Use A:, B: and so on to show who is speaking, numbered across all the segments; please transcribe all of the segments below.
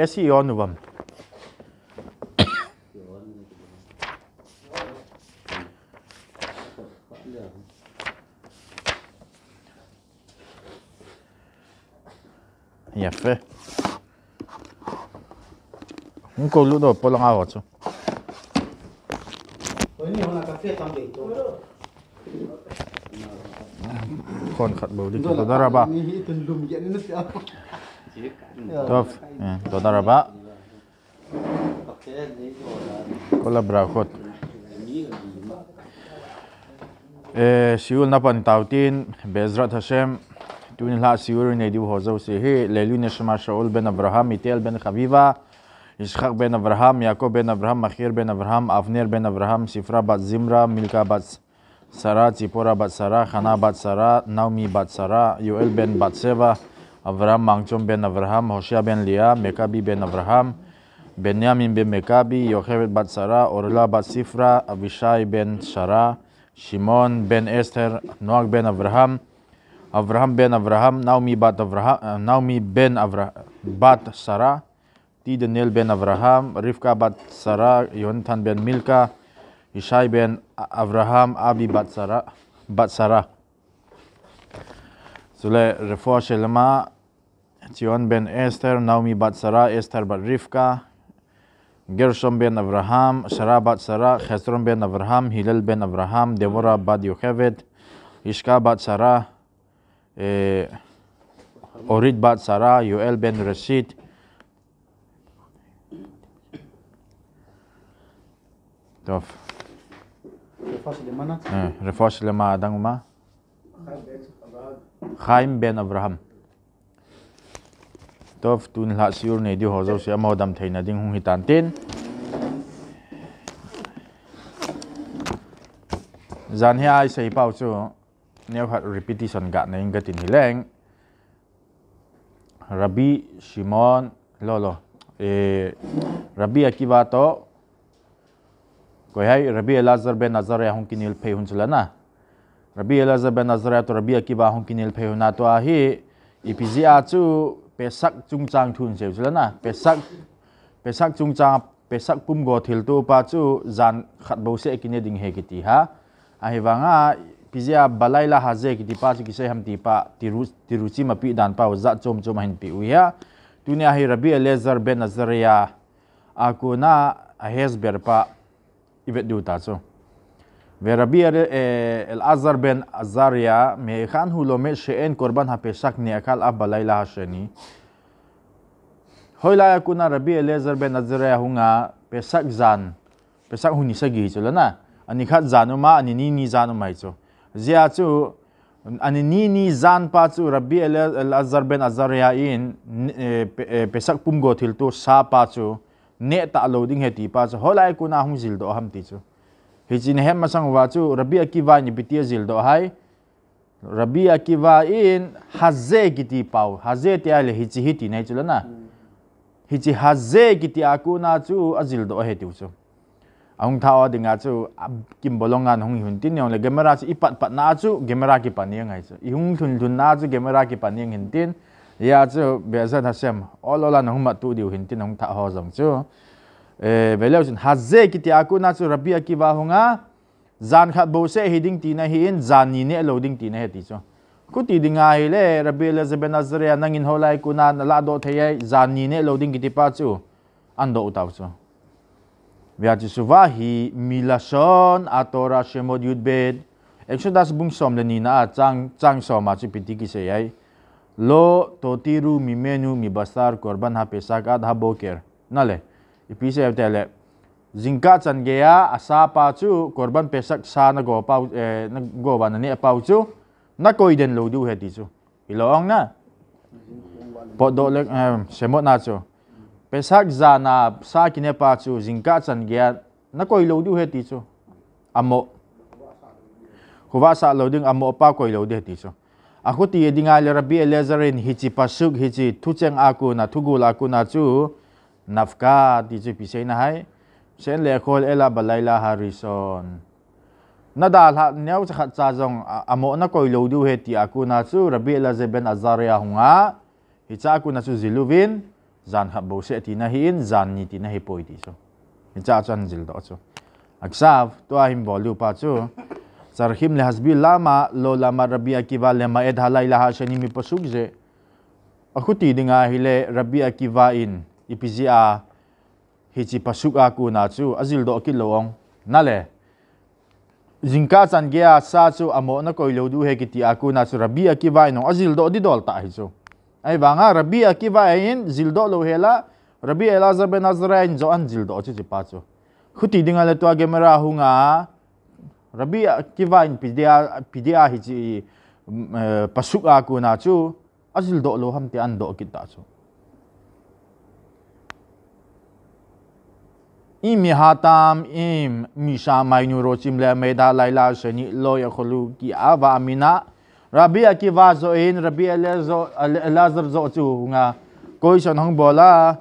A: Εσύ Ιόνου βαμ. Ιαφέ. Μου κολλούντο πολλά γάγω τσο. Kon kat bau dia. Tidak ada apa. Ini tendum je ni nasi apa. טוב, אה, תודה רבה. כל הברכות. אה, שיעור נפן תאוטין, בעזרת השם, תאונין לה סיור נדיב הוזו סיהי, לעילוי נשמה שאול בן אברהם, מיטל בן חביבה, ישחק בן אברהם, יעקב בן אברהם, מחיר בן אברהם, אבנר בן אברהם, ספרה בת זמרה, מילכה בת שרה, ציפורה בת שרה, חנה בת שרה, נעמי בת שרה, יואל בן בת שבע, אברהם מנג'ון בן אברהם, הושע בן לאה, מכבי בן אברהם, בנימין בן מכבי, יוכבד בת שרה, אורלה בת ספרה, אבישי בן שרה, שמעון בן אסתר, נוהג בן אברהם, אברהם בן אברהם, נעמי בת, אברהם, נעמי בן אברהם, בת שרה, תי דניאל בן אברהם, רבקה בת שרה, יונתן בן מילכה, ישי בן אברהם, אבי בת שרה. בת שרה. זו לרפואה שלמה ציון בן אסתר, נעמי בת שרה, אסתר בת רבקה, גרשום בן אברהם, שרה בת שרה, חסרון בן אברהם, הלל בן אברהם, דבורה בת יוכבד, ישקה בת שרה, אורית בת שרה, יואל בן ראשית, טוב. רפואה שלמה, אה, אדם ומה? חיים בן אברהם. tov tun la siur ne di ho zo se amo dam theina ding hung hitan tin zan he ai sei pau chu neu hat repetition ga ne ing gatin hileng rabi shimon lo lo e rabi akiva to koi hai rabi elazar ben azar ya hung kinil pe hun chulana rabi elazar ben azar ya to rabi akiva hung kinil pe hun na to a hi ipizi e a chu pesak chungchang thun se chulana pesak pesak chungchang pesak pum go thil tu pa chu jan khat bo se kine ding he ki ti ha a hiwanga pizia balaila haze kiti pa chu se ham ti pa tiru chi ma pi dan pa za chom chom hin pi uya tunia hi rabi elezer ben azariya akuna ahes berpa ibet du ta chu ורבי אלעזר בן עזריה, מהיכן הוא לומד שאין קורבן הפסח נאכל אף בלילה השני? הוי לה יקונה רבי אלעזר בן עזריה הונא פסק זן, פסק הוא ניסה גיצו לנה, אני חד זנו מה, אני ניני זנו מה יצו. זה יצאו, אני ניני זן פצו רבי אלעזר בן עזריה אין, פסק פומגו תלתו סה פצו, נטע לודינג התי פצו, הוי לה יקונה הום זילדו המתיצו. hijin hem sang wa chu rabi akiva ni bitia zil do hai rabi akiva in haze giti pau haze ti ale hichi hiti nei chula na hichi haze giti aku na chu azil do he tu chu ang thaw dinga chu kim bolongan hung hun tin yong le camera chu ipat pat na chu camera ki pani ngai chu ihung thun thun na chu camera ki pani ngin tin ya chu bezan hasem all all na hung ma tu diu hin tin hung tha ho jong chu về veleusin tiếc cô ti aku na chu rabbi akiva hunga zan khát bo sẽ hiding ti na hi in zan ni ne lo ding ti na he ti ngay ku ti dinga hi le rabbi elizabeth nazarea nangin holai kuna na la do theyai zan ni ne lo ding ki ti anh chu an do utaw chu Via Jesuva hi milason atora shemod yudbed. Exodus bung som lên nina chang chang som mà chi biết ki se yai. Lo totiru mi menu mi basar korban ha pesak ad ha boker. nãy ipise tele zinga chan geya asa pa chu korban pesak sa na go pa eh, na go ban ni pa chu na koi den lo du he ti chu ilong na po do le eh, semot na chu pesak za na sa ki ne pa chu zinga chan geya na koi lo du he ti chu amo khuwa sa lo ding amo pa koi lo de ti chu aku ti dinga le rabi elezerin hichi pasuk hichi thucheng aku na thugul aku na chu นัฟกาดีจพิเศษนะฮะเส้นเลโคลเอลาบลายลาฮาริซอนนาดาลฮะเนี่ยวจะขัดใจงอโมนักอยลูดูเฮติอากูนัสูรับบิลลาเซเบนอาซาเรียฮงะฮิจักูนัสูซิลูวินจันฮับบูเซตินะฮินจันนิตินะฮิปอยดิโซฮิจักจันจิลโตโซอักซาฟตัวหิมบอลูปาโซซาร์ฮิมเลฮัสบิลลามะโลลามารับบีอากิวาเลมาเอ็ดฮาลายลาฮาเชนิมิปสุกเจอคุตีดิงาฮิเลรับบีอากิวาอิน ipizia hi chi pasuk a ku na chu azil do ki loong na le zingka chan ge a sa chu amo na koi lo du he ki ti a ku na chu rabi a ki vai no azil do di dol ta hi chu ai wanga rabi a ki vai e in zil do lo hela rabi elazar ben azrain zo an zil do chu chi pa chu khuti dinga le to ge mera hunga rabi a ki vai in pidea pidea hi chi pasuk a eh, ku na chu azil do lo ham ti an do ki ta chu im hatam im mi sha mai nu ro chim le me da lai la se ni lo ya kholu ki ava amina rabi akiva zo in rabi elezo elazar zo chu nga koi son hong bola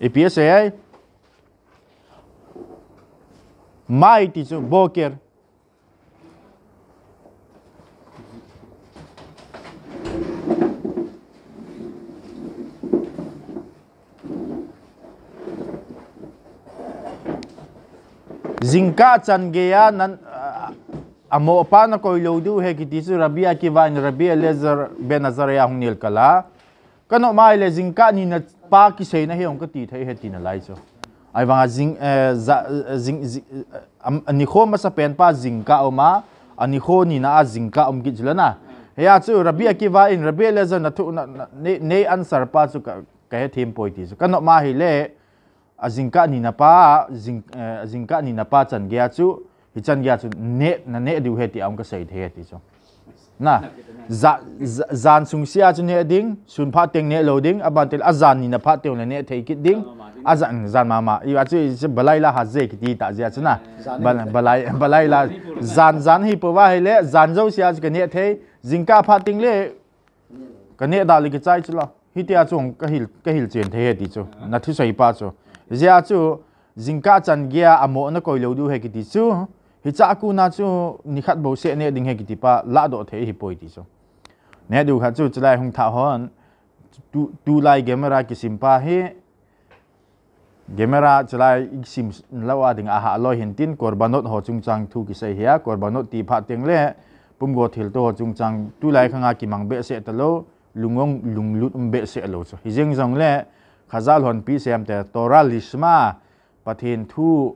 A: ipsa mai ti chu boker Zinka chan geya nan amo pa na koi lo du he kiti su rabi akiva in rabi lezer benazar ya hunil kala kano mai le zinka ni na pa ki sei na he onka ti thai he tin lai cho ai wa zing zing ani kho ma sa pen pa zingka o ma ani kho ni na zinka om gi jlana he ya chu rabi akiva in rabi lezer na thu na ne answer pa chu ka ka he thim poiti cho kano mai le azingka ni napa zing eh, azingka ni napa chan gya chu hi chan gya chu ne na ne du he ti am ka sei the ti chu na za zan sung sia chu ne ding sun pha teng ne lo ding aban tel azan ni na pha teng ne thei ki ding azan zan ma ma i achu se balai la ha ze ki ti ta zia chu na balai balai la zan zan hi pawa he le zan zo sia chu ne thei zingka pha teng le ka ne da li ki chai chu la hi ti a chu ka hil ka hil chen the ti chu na thi sai pa chu zia chu zingka chan gya amo na koi lo du he ki ti chu hi cha ku na chu ni khat bo se ne ding he ki ti pa la do the hi poi ti chu ne du kha chu chlai hung tha hon tu tu lai camera ki sim pa hi camera chlai sim lawa ding a ha lo hin tin korbanot ho chung chang thu ki sai hia korbanot ti pha teng le pum go thil to ho chung chang tu lai khanga ki mang be se ta lo lungong lung lut um be se lo chu hi jeng jong le khazal hon pi sem te tora lisma pathin thu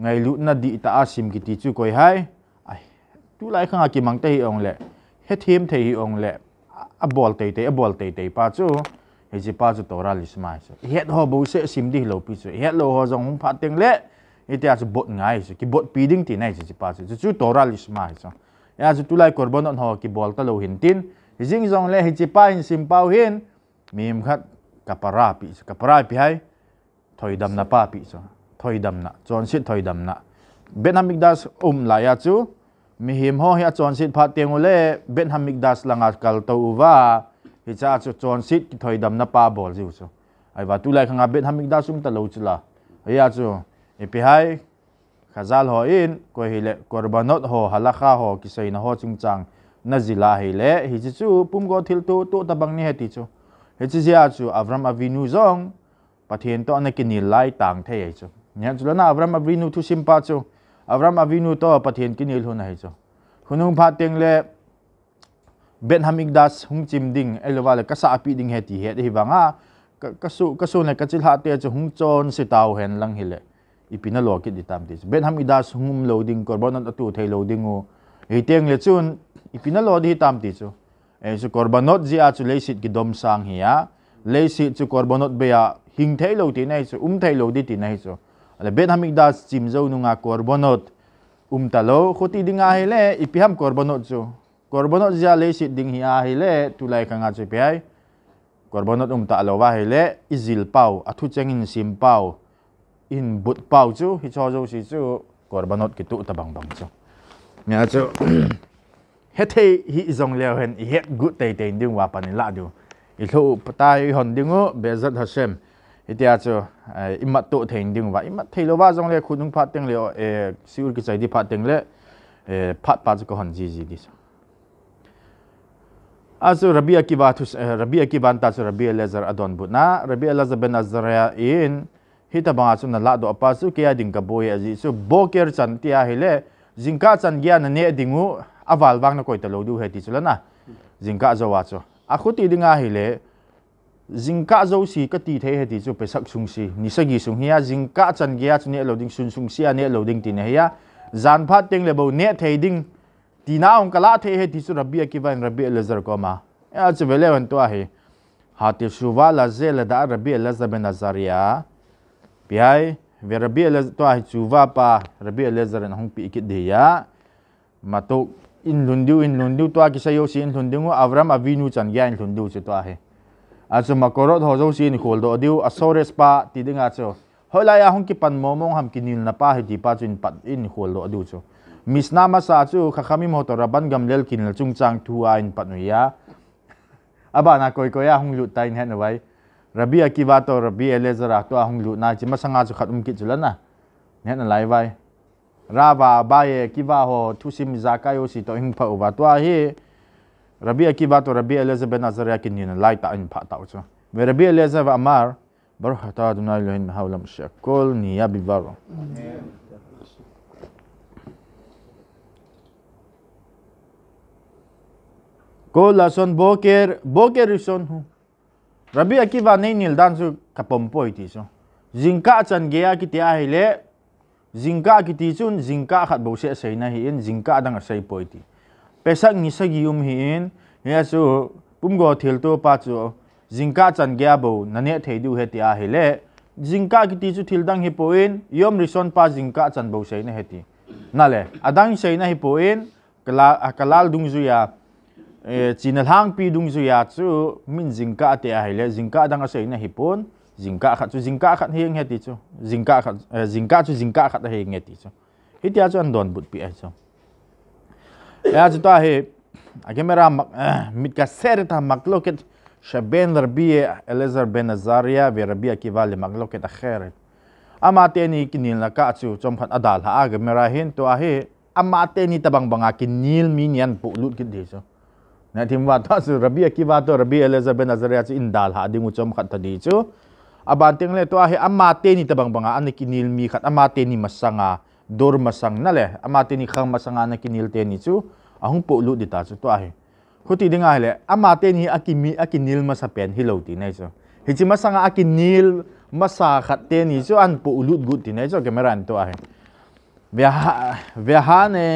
A: ngai lu na di ta asim ki ti chu koi hai ai tu lai khanga ki mang te hi ong le he thim the hi ong le a bol te te a bol te te pa chu he ji pa chu tora lisma chu het ho bo se sim di lo pi chu het lo ho jong hum pha teng le itia chu bot ngai chu ki bot pi ding ti nai chu pa chu chu tora lisma chu ya chu tu lai korban on ho ki bol ta lo hin tin jing jong le he ji pa in sim pau hin mim khat kapara pi kapara pi hai thoi dam na pa pi cho thoi dam na chon sit thoi dam na benamigdas um la ya chu mi him ho hi a chon sit pha teng ole benamigdas langa kal to uwa hi cha chu chon sit ki thoi dam na pa bol ju chu ai wa tu lai khanga benamigdas um ta lo chila ya chu ipi hai khazal ho in ko hi le korbanot ho halakha ho na ho chungchang na zila hi le hi chu pum go thil tu tu tabang ni he ti chu เฮ้ยที่เจ้าจูอับรามอวินูซองประเทศตอนนี้กินไหลต่างเทียจูเนี่ยจู่แล้วนะอับราฮัมอวินูทุสิมปัจูอับราฮัมอวินูต่อประเทศกินไหลหุ่นไหจูคุณงพัดเตีงเล่เบนฮามิกดัสหุงจิมดิงเอลวาเล่กษัตริย์ปีดิงเฮติเฮติบังอาก็สุก็สุเนี่ยก็จิลฮัตเตียจูหุงจอนสิตาวเฮนลังฮิเล่อีพินาโลกิดิตามดิสเบนฮามิกดัสหุงโลดิงกอร์บอนัตตูเทโลดิงูอีเตียงเล่จูนอีพินาโลดิตามดิสจู e su korbanot zia chu leisit ki dom sang hiya leisit chu korbanot beya hing thei lo ti nei chu um thei lo di ti nei chu ala ben hamik das chim zo nu nga korbanot um ta lo khoti ding a hele ipiham korbanot chu korbanot zia leisit ding hi a hele tu lai kanga chu pe ai korbanot um ta lo wa hele izil pau cheng in sim pau in but pau chu hi cho zo si chu korbanot ki tu ta bang bang chu nya chu hết thế hi zong leo hen i het good te te ding wa pan la du i thu patai hon dingo bezat hasem itia chu imma à, to thein ding wa imma thailo wa zong le khunung phat teng le e siur ki chai di phat teng le phát phát pa ko gì gì ji dis azu rabia ki wa thus à, rabia ki ban ta cho rabia lazar adon bu na rabia lazar ben azra in hita ba chu na la do pa su ke ya ding ka boy aji su boker chan tia hele jingka chan gya na ne dingu awal vang na koi ta lo du he ti chula na hmm. zingka zo wa cho a khuti dinga hi le zingka zo si ka ti the he ti chu pesak sung si ni sa gi sung hiya zingka chan ge ya chu ne lo ding sun sung si a ne lo ding ti ne zan phat teng le bo ne the ding ti na ong kala the he ti chu rabbi akiva in rabbi elazar ko ma ya chu vele wan to hi ha ti shuwa la ze la da rabbi elazar ben azaria pi hai ve rabbi elazar to hi chuwa pa rabbi elazar an hong pi ikit de ya matok in lundiu in lundiu tua kisa yo si in lundiu ngo avram avinu chan gya in lundiu si tua he aso makorot ho zo si in khol do diu asore spa ti dinga cho hola ya hong ki pan momong ham ki nil na pa he ti pa chin pat in khol do diu cho misna ma sa chu khakhami mo to raban gamlel kinil chung chang thua in pat nu ya aba na koi ko ya hong lut tain hen wai rabi akiva to rabi elezara to hong lut na chi ma sanga chu khatum ki chulana nen lai vai Rava baye kiva ho tusi mizaka yo si to in pa uba to ahi Rabbi Akiva e to Rabbi Elizabeth Nazaria kin yun lai ta in pa ta uso Me Rabbi Elizabeth Amar Baruch ata Adonai Elohim haolam shia kol niya bivaro Kol lason boker boker yuson hu Rabbi Akiva e ne nil dan su kapompo iti so Zinka chan geya ki te ahi zingka ki ti chun zingka khat bo se sei na hi in zingka dang sei poi ti Pesak ni sa gi um hi in ya chu pum go thel to pa chu zingka chan gya bo na ne thei du he ti a he le zingka ki ti chu thil dang hi poin yom rison pa zingka chan bo sei na he ti na le adang sei na hi poin kala kalal dung zu ya eh, chinal hang pi dung zu ya chu min zingka te a he le zingka dang sei na hi pon zingka khat chu zingka khat heng he ti chu zingka khat zingka chu zingka khat heng he ti chu itia chu an don but pi chu ya chu ta he आगे मेरा मिट का सैर था मकलो के शबेन रबी एलेजर बेन अजारिया वे रबिया की वाले मकलो के तखैर अम आते नहीं कि नील नका अचू चम खन अदाल हा आगे मेरा हिन तो आहे अम आते नहीं तबंग बंगा कि नील मीन यन पुलूट की दे सो नहीं थिम वाता सु रबिया की वातो रबी एलेजर बेन अजारिया इन दाल हा दिंगु चम खन था दी aban teng le to ahi amate ni tabang banga ani nil mi khat amate ni masanga dor masang na le amate ni khang masanga na kinil te ni chu ahung po lu dita chu to ahi khuti dinga le amate ni nil akimi akinil masapen hiloti nei chu hichi masanga nil masa khat te ni chu an po lu gut ti nei chu camera to ahi vya vya ha ne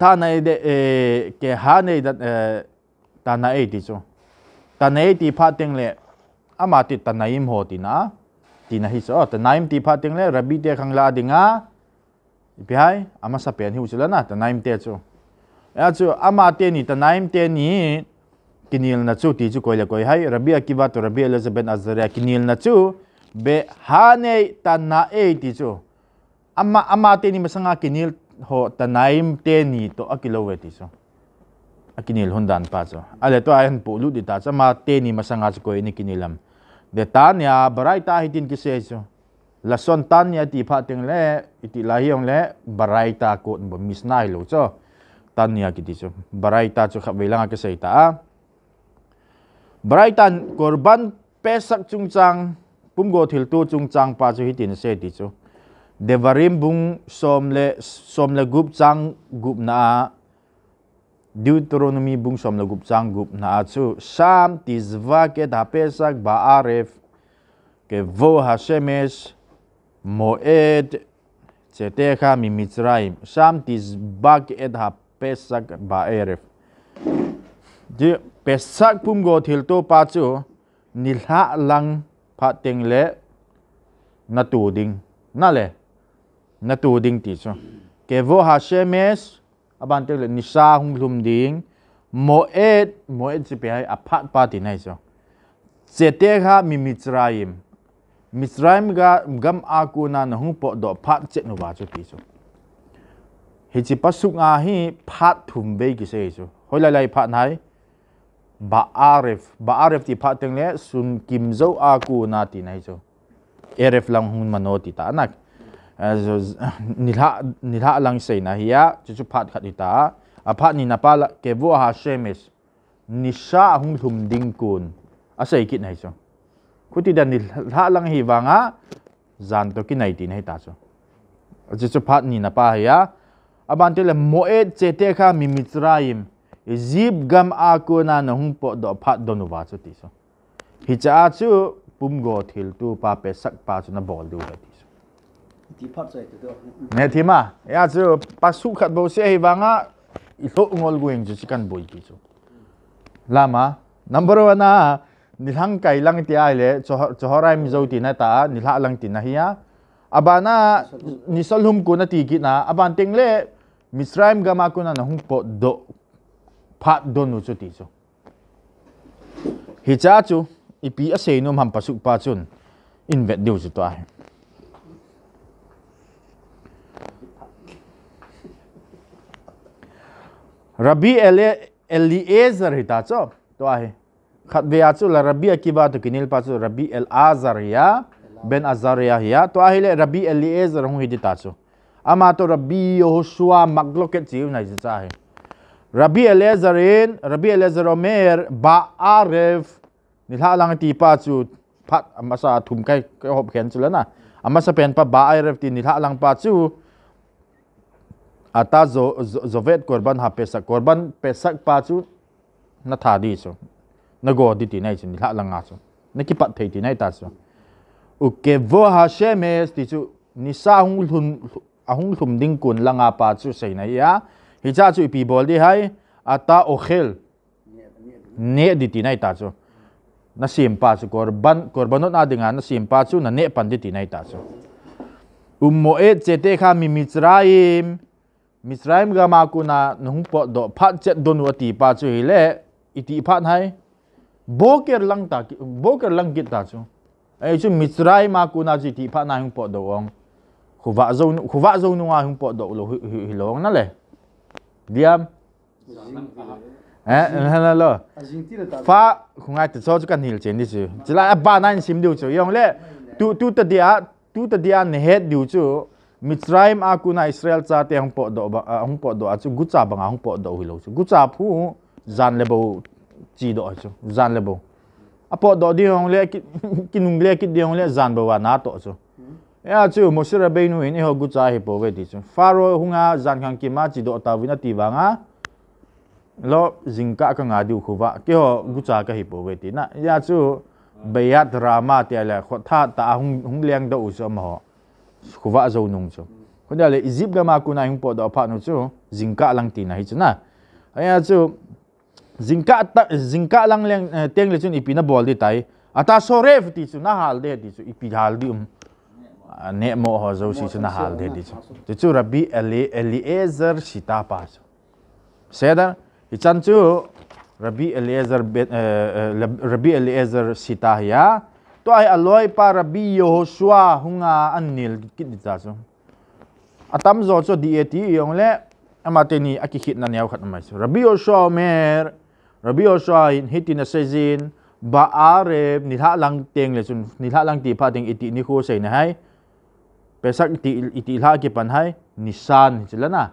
A: ta này để e, ke ha này đặt e, ta này thì chứ ta này thì phát tiếng lệ ama ti tanaim ho ti tina ti na hi so tanaim ti pha teng le rabi te khang la dinga bihai ama sa pen hi usila na tanaim te chu ya chu ama te ni tanaim te ni kinil na chu ti chu koi la koi hay. rabi akiva to rabi elizabeth azaria kinil na chu be hane tanae ti chu ama ama te ni masanga kinil ho naim te ni to akilowe ti chu akinil hundan pa cho ale to ayan pu lu dita cha ma te ni masanga ko ini kinilam de ta nya barai ta hitin ki se la son tan nya ti pa teng le iti la le barai ta ko bo mis nai lo cho tan nya ki ti cho barai ta cho khap velang ka ta a barai tan korban pesak chung chang pum go thil tu chung chang pa cho hitin se ti cho devarim bung somle somle gup chang gup na Deuteronomy bungsom lagup gup na atsu sam tizva ke tapesak baaref ke vo hashemesh moed tzetecha mi mitzrayim sam tizva ke et hapesak baaref di pesak pum go thil to pa chu nilha lang pha teng le na tu ding na le na tu ding ti chu ke vo hashemesh aban te le nisa hung lum ding mo et mo et si pe hai aphat pa ti nai so chete kha mi mitraim mitraim ga gam akuna na hung po do phat che no wa chu pi so hi chi pasuk nga hi phat thum be ki se so hoi lai lai phat nai ba arif ba arif ti phat teng le sun kim zo akuna ti nai so eref lang hung mano ti ta nak nilha nilha lang sei na hiya chu chu phat khat ita a phat ni na pala ke vu ha shemis nisha hung thum ding kun a sei kit nai chu khuti dan nilha lang hi wanga zan to ki nai tin hai ta chu chu chu phat ni na pa hiya aban tele moed chete kha mi mitraim zip gam a ko na na hung po do phat do nu wa chu ti so hi cha chu pum go thil tu pa pe sak pa chu na bol du ti nè ne thima ya chu pasu khat bo se hi wanga ilo ngol guing chu chikan boi ki chu lama number one na nilang kai lang ti ai le chohorai mi zoti na ta nilha lang ti na hiya abana nisalhum cô na tigi na aban tengle misraim gama ko na nahung po do phat do nu chu ti chứ, hi cha chu ipi ase no ham pasuk pa chun invet deu chu ta rabbi ele eliezer hitacho to ahe khatbeya chu la rabbi akiba to kinil pa chu rabbi el azar ya ben azaria ya to ahe le rabbi eliezer hu hita chu ama to rabbi yoshua magloke chiu nai cha hai rabbi eliezer in rabbi eliezer omer ba arif nilha lang ti pa chu phat amasa thum kai ko hop khen chu la na amasa pen pa ba arif ti nilha lang pa chu ata zo zovet korban ha pesak korban pesak pa chu na tha di chu na go di ti nai chu ni la langa chu na ki pat thei ti nai ta chu u ke vo ha she me ti chu ni sa hung lun a thum ding kun langa pa chu sei na ya hi cha chu pi bol di hai ata o khel ne di ti nai ta chu na sim pa chu korban korbanot na dinga na sim pa chu na ne pan di ti nai ta chu um moe chete mitraim Misraim gama kuna nung po do phat chet donu ati pa chu hile iti phat hai boker lang ta boker lang git ta chu ai chu Misraim kuna ji ti phat na hung po do ong khuwa zo khuwa zo nu nga hung po do lo hi lo na le diam eh hana lo fa khungai te so chu kan hil chen ni chu chila ba nine sim diu chu yong le tu tu ta dia tu ta dia ne het diu chu Mitzrayim aku na Israel cha te hong po do hong po do achu gucha banga hong po do hilo chu gucha phu zan lebo chi do chu zan lebo apo do di hong le kinung le kit di hong le zan bo na to chu ya chu Moshe Rabbeinu in ho gucha hi po ve di chu faro hunga zan khang ki ma chi do ta wina ti banga, lo zingka ka nga di khuwa ke ho gucha ka hi po ve ti na ya chu hmm. bayat drama te la khotha ta hung hung leng do u chu ma ho khuwa zau nung chu khonda le izip ga ma kunai po da pa nu chu zingka lang ti na hi chu na aya chu zingka ta zingka lang leng teng le chu ipi na bol di tai ata sorev ti chu na hal de di chu ipi hal di um ah, ne mo ho zau si chu na hal de di chu tu chu rabbi ali eliezer sita pa chu seda i chan chu rabbi eliezer eh, eh, rabbi eliezer sita ya to ay aloy para bi Yehoshua hunga anil kit ni taso. Atam zo so di eti yong le amate ni akikit na niyaw katamay so. Rabbi Yehoshua omer, Rabbi Yehoshua in hiti na sezin, ba'are nilha lang ting lesun, nilha lang ti pa ting iti ni ko say na hay. Pesak iti iti ilha kipan hay, nisan sila na.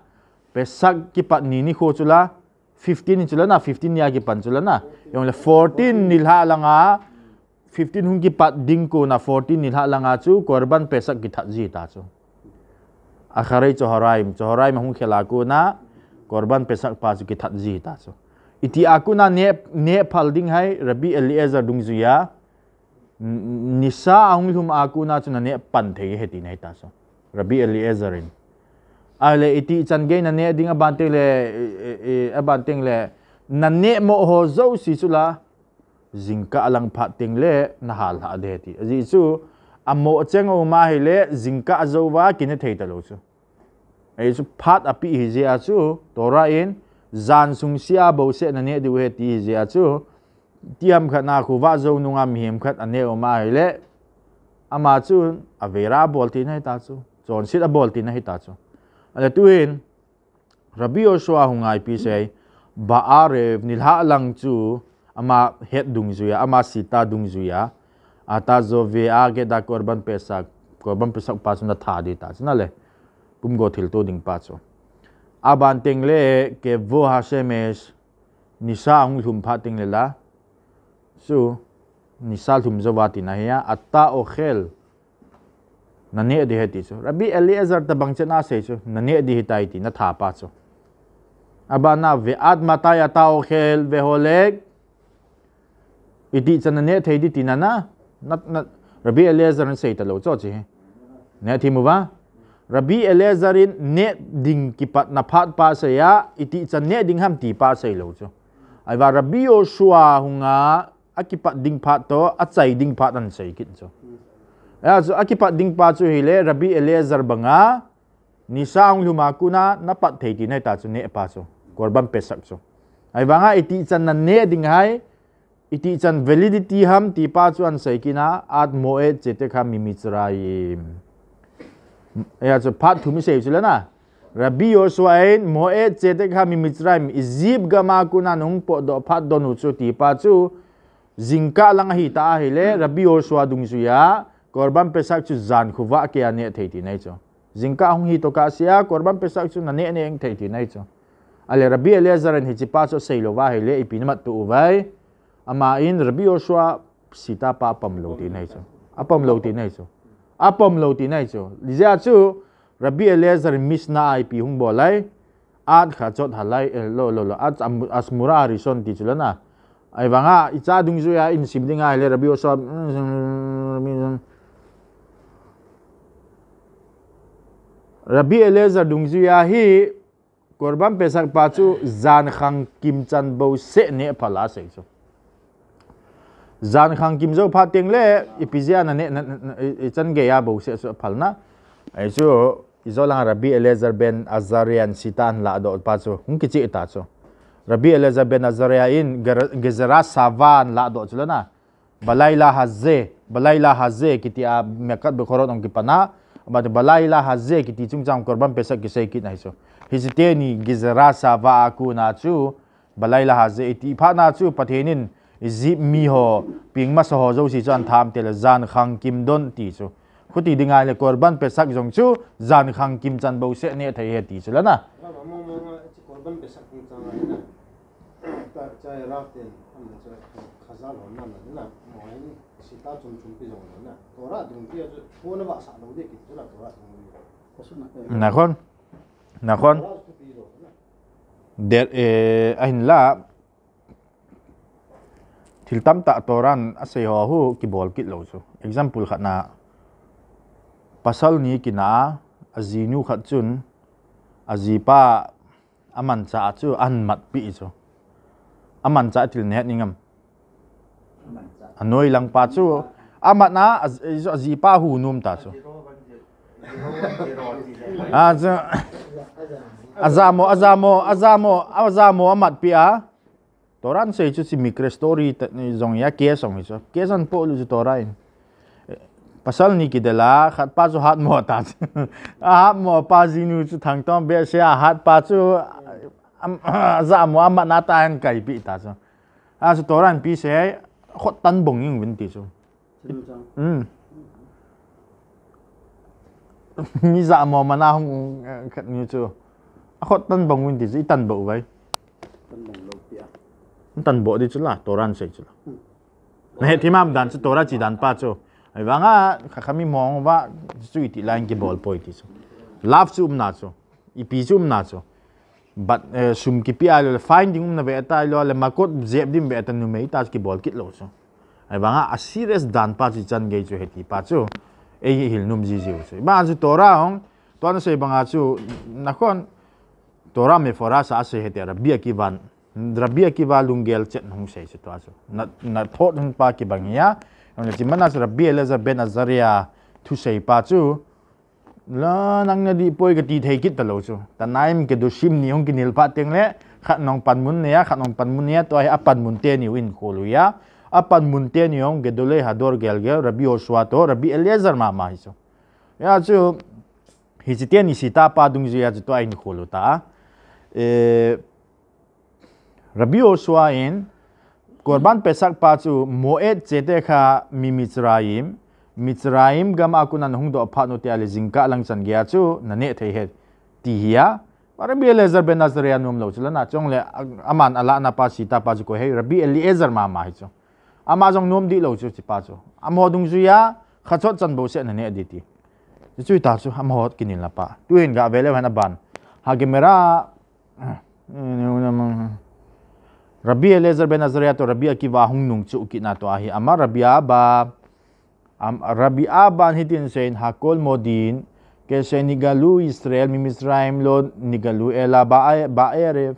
A: Pesak kipat ni ni ko sila, 15 ni sila na, 15 ni agipan sila na. Yung le 14 nilha lang ha, 15 hung ki pat ding ko na 14 nilha langa chu korban pesak ki that ji ta chu akharai cho haraim cho haraim hung khela ko na korban pesak pa chu ki that ji ta chu iti akuna ne ne phal ding hai rabi eliezer dung zuya nisa ang hum akuna chu na ne pan the he ti nei ta chu rabi eliezer in ale iti chan ge na ne ding abanteng le e, e, e, abanteng le na ne mo ho zo si chu la zingka alang pha ting le na hal ha de ti ji chu amo cheng o ma hi le zingka azowa kin thei ta lo chu ai chu phat api hi je a chu ra in zan sung sia bo se na ne du he ti je a chu tiam khat na khu wa zo nunga mi hem khat ane o ma hi le ama chu avera bol ti na ta chu chon sit a bol ti na hi ta chu ala tuin rabi oswa hungai pi sei ba arev nilha lang chu ama het dung zuya ama sita dung zuya ata zo ve a ge da korban pesa korban pesa pa na tha di ta na le pum go thil to ding pa cho aban teng le ke vo ha se mes nisa ang lum pha ting le la su nisa lum zo wa ti na ya ata o khel na ne di heti cho rabi eliezer ta bang chena se cho na ne di hitai ti na tha pa cho na ve ad mataya ta o khel ve holek iti chana ne thei di tinana nat nat rabi eleazar an sei ta lo cho chi ne thi mu ba rabi eleazar in ne ding ki pat na phat pa se ya iti chan ne ding ham ti pa sei lo cho ai wa rabi yoshua hunga akipat ding phat to achai ding phat an sei kin cho ya so akipat ding pa chu hile rabi eleazar banga ni saung luma kuna na pat thei ti nai ta chu ne pa chu korban pesak chu ai wanga iti chan na ne ding hai इति चन वैलिडिटी हम तिपा चुन सैकिना आद मोए चेते खा मिमी चराई या चो से ना रबी यो स्वाइन मोए चेते खा मिमी चराई इजीब गमा कुना नुंग पो दो फात दो नुचो ती पाचु जिंका लंग ही ता हिले रबी यो स्वा दुंग सुया कोरबन चु जान खुबा के अने थेति नै चो जिंका हुं ही तो कासिया कोरबन पेसाक चु नने ने एंग थेति चो अले रबी अले जरन हिचिपा चो सैलो वा हिले इपिनमत तु भाई ama in Rabbi Joshua sita pa apam lo ti nei chu apam lo ti nei chu apam lo ti nei chu lizia chu Rabbi Eliezer misna ai pi hung bo lai at kha chot halai eh, lo lo lo at asmura rison ti chu na ai wanga icha dung zu ya in sim dinga le Rabbi Joshua mm, mm, mm, Rabbi Eliezer dung zu ya hi korban pesak pa chu zan khang kim chan bo se ne phala se cho zan khang kim zo pha ting le ipizia na ne chan ge ya bo se phal na ai chu izola rabbi elezer ben azarian sitan la do pa chu hun ki chi ta chu rabbi elezer ben azaria in gezara savan la do chu na balaila hazze balaila hazze ki ti a mekat be khoron ong ki pana ba de balaila hazze ki ti chung cham korban pesa ki sei ki nai chu hiziteni gezara sava aku na chu balaila hazze ti pha na chu pathenin zip mi ho ping ma so ho zo si chan tham te la zan khang kim don ti chu khuti dingai le korban pe sak jong chu zan khang kim chan bo se ne thai he ti chu la na korban pe kim chan na ta cha ra te ham cha khazal ho na na mo ai si ta chum chum pi jong na to ra dung pi ju ko na ba sa lo de ki chu la to ra dung na khon na khon der eh ahin la thil tam ta toran ase ho hu ki bol kit lo chu example khana pasal ni kina azinu khat chun azipa aman cha chu an mat pi chu aman cha til net ningam anoi lang pa chu amat na azipa hu num ta chu azamo azamo azamo azamo amat pi à toran sa ito si mikre story ni zong ya kesong ito. Kesan po lu si toran. E, pasal ni kita lah, hat pasu hat mo atas. Ahat mo pa si nu su biasa tong biya siya hat pa su za mo amat nata yang kai pi itas. Ah su toran pi siya, khot tan bong yang binti su. Hmm. Ni za mo manahong e, kat nu su. Ahot tan bong binti su, itan bau bay. tan bo di chula toran se chula na he timam dan chu tora chi dan pa chu ai wa nga kha khami mong wa sui ti lain ki bol poi ti chu love chu umna chu pi chu um na chu but sum ki pi al finding um na ve ta lo le makot zeb dim ve ta nu mei ta ki bol kit lo chu ai wa nga a serious dan pa chi chan ge chu he ti pa chu ei hil num ji ji chu ba chu tora ong tuan sei banga chu nakon tora me fora sa se heti ra bia ki van drabia ki walung gel chen hung sei se to so na na thot hung pa ki bang ya on le jimna sa rabbi alaza ben azaria tu sei pa chu la nang na di poi ka ti thai kit ta lo chu ta naim ke du sim ni hung ki nil pa teng le kha nong pan mun ne ya kha nong pan mun ne to a pan mun te ni win ko lu ya a pan mun te ni ong ge do le ha dor gel gel rabbi o swa to rabbi alaza ma ma hi so ya chu hi ji te ni si ta pa dung ji ya chu to a in ko lu ta eh, rabi oswa in korban pesak pa chu moet chete kha mimitraim mitraim gam akuna nhung do pha no tyali jingka lang chan gya chu nane the he ti hiya par bi lezer ben nazriya num lo chula na chong le aman ala na pa sita pa chu ko he rabi eliezer ma ma hi chu ama jong num di lo chu chi pa chu amo dung ju ya kha chot chan bo se nane di ti chu ta chu amo hot kinin la pa tuin ga vele ban ha ge mera ne ne Rabbi Elezer ben Azariah atau Rabbi Akiva hung nung cu ukit nato ahi. Amar Rabbi Abba. Am, Rabbi Abba hitin sein hakol modin. Ke sein nigalu Israel mi Mizraim lo nigalu ela ba'erev.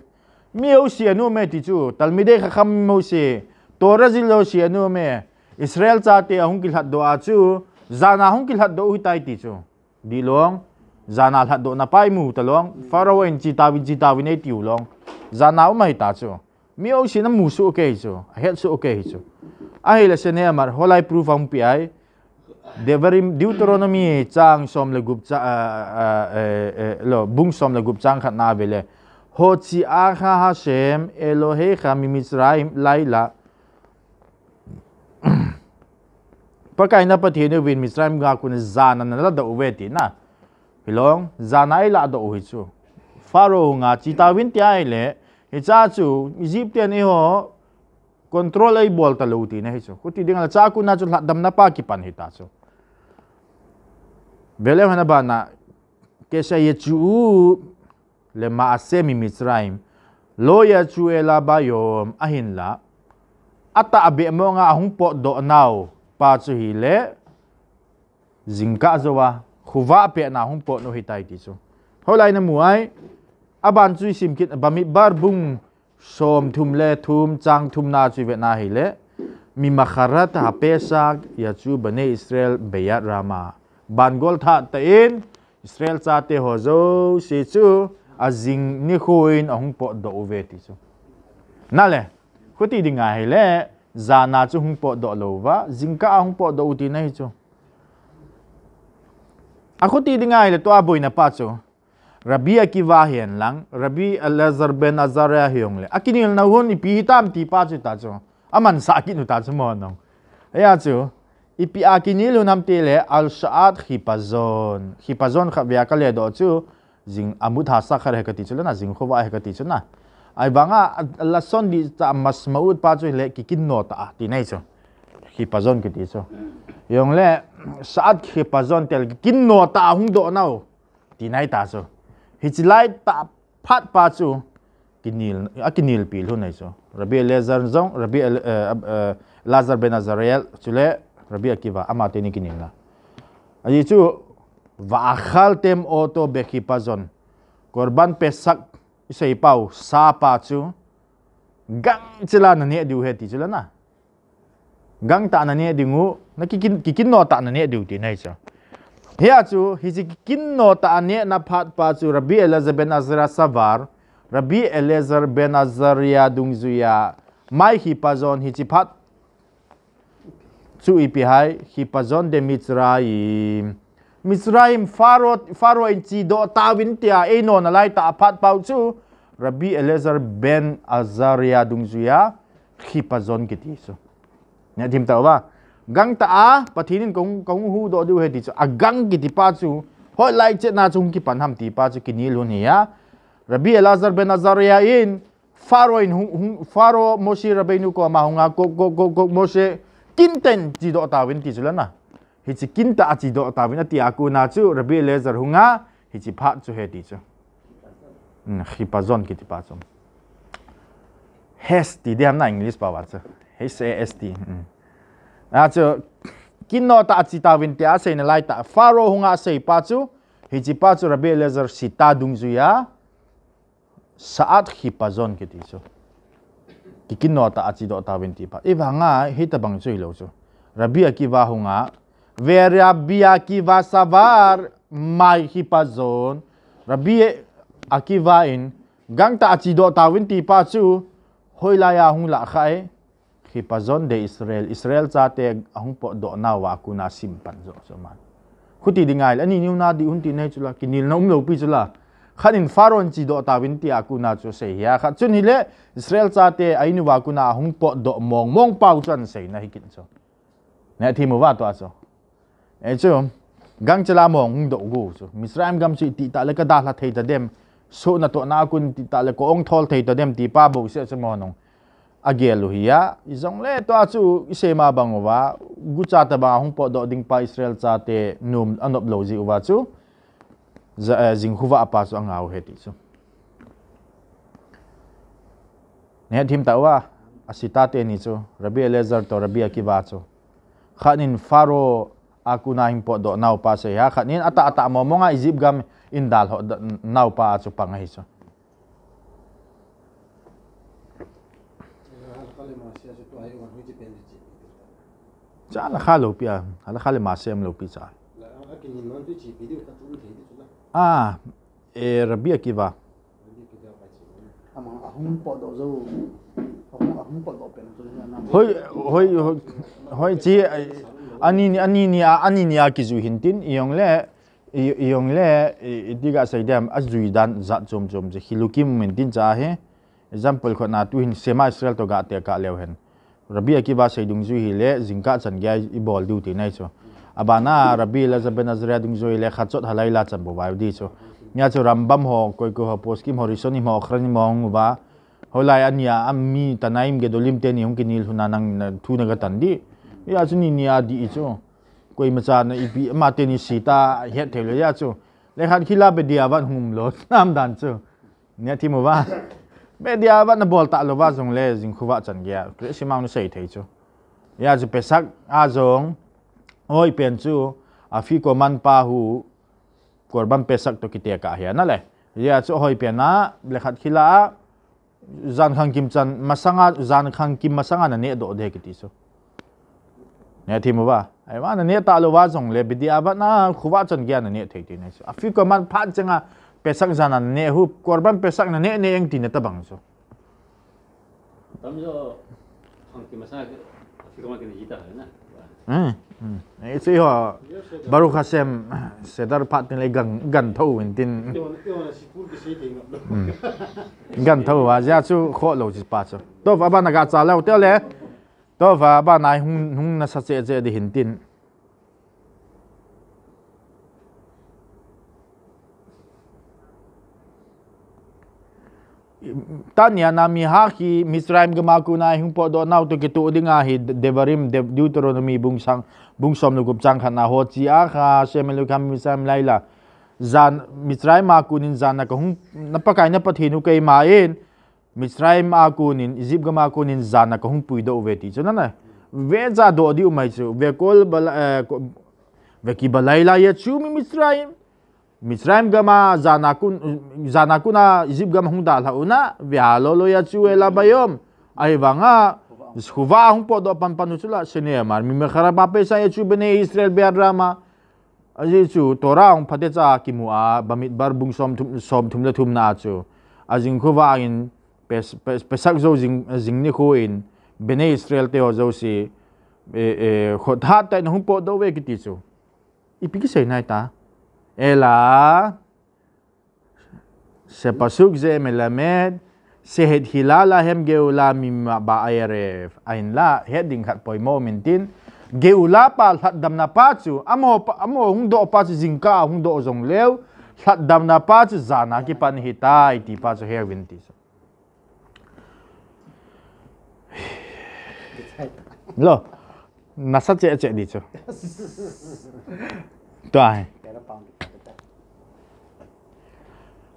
A: Mi au si anu me ticu. Talmide kakam mi au si. Torah zil lo si anu me. Israel cate ahung kilhat doa cu. Zana ahung kilhat doa hitai ticu. Dilong. Zana lhat doa napaimu talong. Farawain citawin citawin e tiulong. Zana umay ta cu. Zana umay ta cu. mi o si na mu su ke chu a het su ke chu a he la se ne amar holai proof ang pi ai Devarim Deuteronomy chang som le gup cha lo bung som le gup chang khat na bele ho chi a kha ha shem elohe kha mi mitzraim laila pakai na pathe ne win mitzraim ga kun zana na la da uveti na hilong zana ila da uhi chu faro nga chi ta win ti ai le he cha chu egyptian e eh, ho control ai bol ta lo ti na he chu ku ti ding la cha ku na chu hlat dam na pa ki pan he ta chu belem hana ba na ke sha ye chu le ma mi mitzraim lo ya chu ela ba yom ahin la ata abe mo nga ahung po do nau pa chu hi le zingka zowa khuwa pe na hung po no hitai ti chu holai na muai อาบานจุยสิมกิดบามิบารบุงสมทุมแลทุมจังทุมนาจุยเวนาหิเลมีมขรัตฮาเปสากยาจูบันเอิสราเอลเบยัดรามาบานกลทะตอินอิสราเอลซาเตโฮโซซีจูอาจิงนิโคอินองปอดเวติซนลติดิงาิเลานาจงปอดโลวาจิงกางปอดตินจูอะค rabi aki wa lang rabi alazar ben azaria ya hiong le akini na hun ipi tam ti pa chi aman sakit ki nu ta cho mo nong aya chu ipi akini lu nam ti le al saat hipazon hipazon kha bia le do tu, zing amu tha sa kha re ka ti na jing khowa he ka na ai banga lason di ta masmaud pa chu le kikin kin no ta ti nei chu hipazon ki ti chu le saat hipazon tel kikin no ta hung nau ti nai ta chu hichilait pa phat pa chu kinil a kinil pil hu nei so rabi lezar zong rabi eh, eh, lazar ben azariel chule rabi akiva ama te ni kinil na aji chu va khal tem oto bekhi pazon, korban pesak isai pau sa pa chu gang chila na ne du he chula na gang ta na ne dingu na kikin kikin no ta na ne du ti nei so Hiya chu hijikin no ta na pat pa chu Rabbi Elazar ben Azra Savar, Rabbi Elazar ben Azaria Dungzuya, mai hi pa zon hi chi phat chu hai hi pa zon de Mitzrayim. Mitzrayim faro faro in chi do ta win e no na lai ta pat pa chu Rabbi Elazar ben Azaria Dungzuya hi pa zon kiti so. Nya dim ta ba? gang ta a pathinin kong kong hu do du he ti a gang ki ti pa chu ho lai che na chung ki pan ham ti pa chu ki ni lu ni ya. rabi elazar ben azaria in faro in faro moshi rabenu ko ma hunga ko ko ko ko moshe kinten ji do ta win ti chu lana hi chi kinta a ji do ta win ti aku na chu rabi elazar hunga hi chi pha chu he ti chu n hmm, khi pa zon ki ti pa chu hesti de ham na english pa wa chu h à chứ kinh nó ta chỉ ta vinh tia sẽ nên lại ta pharo hung á à sẽ pa chú hi chỉ pa rabbi lezer si ta dung duy á saat hi pa zon cái tí chú cái kinh ta à chỉ đó ta vinh tia pa iva ngã hi ta bằng duy lâu chú rabbi akiva à hung á về rabbi akiva sabar mai hi pa zon rabbi akiva in gang ta chỉ đó ta vinh tia pa chú hoi lai hung lạ khai khi hipazon de Israel Israel cha te ahung po do na wa kuna simpan zo so man khuti dingai ani niu na di unti nei chula kinil na umlo pi chula khan in faron chi do ta win ti akuna chu se ya kha chun hile Israel cha te ainu wa kuna ahung po do mong mong pau chan se na hikin cho. ne thi mu wa to so e chu gang chela mong do go so misraim gam chi ti ta le ka da la thei da dem so na to na kun ti ta le ko ong thol thei da dem ti pa bo se cho mo nong agelu hiya le to chu isema bangowa gucha ta ba hung do ding pa israel cha num anop lo ji uwa chu jing huwa apa chu angau he ti chu ne thim ta asita te ni chu rabi elezer to rabi akiba chu khanin faro akuna him po do nau pa se ya khanin ata ata mo mo gam indal ho nau pa chu pangai chu chả khá זה הלכה לא פי, הלכה למעשה הם לא פי צה"ל. אה, רבי עקיבא. Hoi hoi hoi chi ani anh ni anh ni a kizu hintin iong le iong le diga sai dam azui dan za khi chom je mình tin cha he example khona tu hin sema israel to gạt te cả leo hen rabbi akiba seidung zui hile zingka changya ibol du ti nai chu abana rabbi elizabeth nazria dung zui le khachot halai la chan bobai di chu nya cho, rambam ho koi ko ho post kim horizon ma okhrani ma ong ba holai ania ammi tanaim ge dolim te ni hung ki nil huna nang thu na ga tan di ya chu ni nia di chu koi ma cha na ipi ma te ni sita het the le ya chu le khan khila be dia van hum lo nam dan chu nya thi mo ba media bắt nó bol tạ lova dùng lê dính khu vợ chẳng ghé cái xem mau nó xảy thấy chứ ya chỉ pesak a zong oi pen chu a fi ko man pa hu korban pesak to kia cả kitia nè, hian ale ya chu hoi pen na khi khila zan khang kim chan masanga zan khang kim masanga nét ne đẹp cái tí số, ne thi mua ba ai mà na ne ta lo wa bây giờ vẫn là khu khuwa chan gya na ne thei ti ne a fi ko man pha à pesak zana ne hu korban pesak na ne ne eng tin ta bang so tam jo ang ki masa ki kama ki jita na ừ ấy chứ họ Baruch Hashem sẽ đặt phát tin lại gần gần thâu hình tin gần thâu và ra chú khó lâu chỉ phát cho tôi và bạn đã gạt ra lâu tiêu lẽ tôi và bạn này hung hung là sát sẽ sẽ đi hình tin tanya nami haki misraim gemaku na himpo do nau to kitu dinga hi devarim deuteronomy bungsang bungsom lugup chang khan na ho chi a kha semelu kham misraim laila zan misraim maku nin zan na kahung na pakai na pathinu kai main misraim maku nin izib gemaku nin zan na kahung pui do veti chuna na ve za do di umai chu ve kol bala eh, ve ki balaila ya chu mi misraim Mitzrayim gama zanakun zanakuna izib gama hung dal hauna vialo lo yachu ela bayom ay vanga shuva hung podo pan panusula sinemar mi mekhara pape sa yachu bene Israel biadrama ajichu Torah hung patecha kimua bamit barbung som tum som tum lathum na chu ajing khuwa in pes pesak zo jing jing ni khu in bene Israel te ho zo si e e khothat ta hung podo ve kitichu ipikisai nai ta אלא שפסוק זה מלמד שהתחילה להם גאולה בערב. אין לה, הדין חד פוימו מנטין. גאולה פעל חד דם נפצו. אמו הום דו פצו זינקה, הום דו זונג לב. חד דם נפצו זנה כי פנהיתה איתי פצו הרווינטיס. לא, נסעתי עצת דיצו. טוב.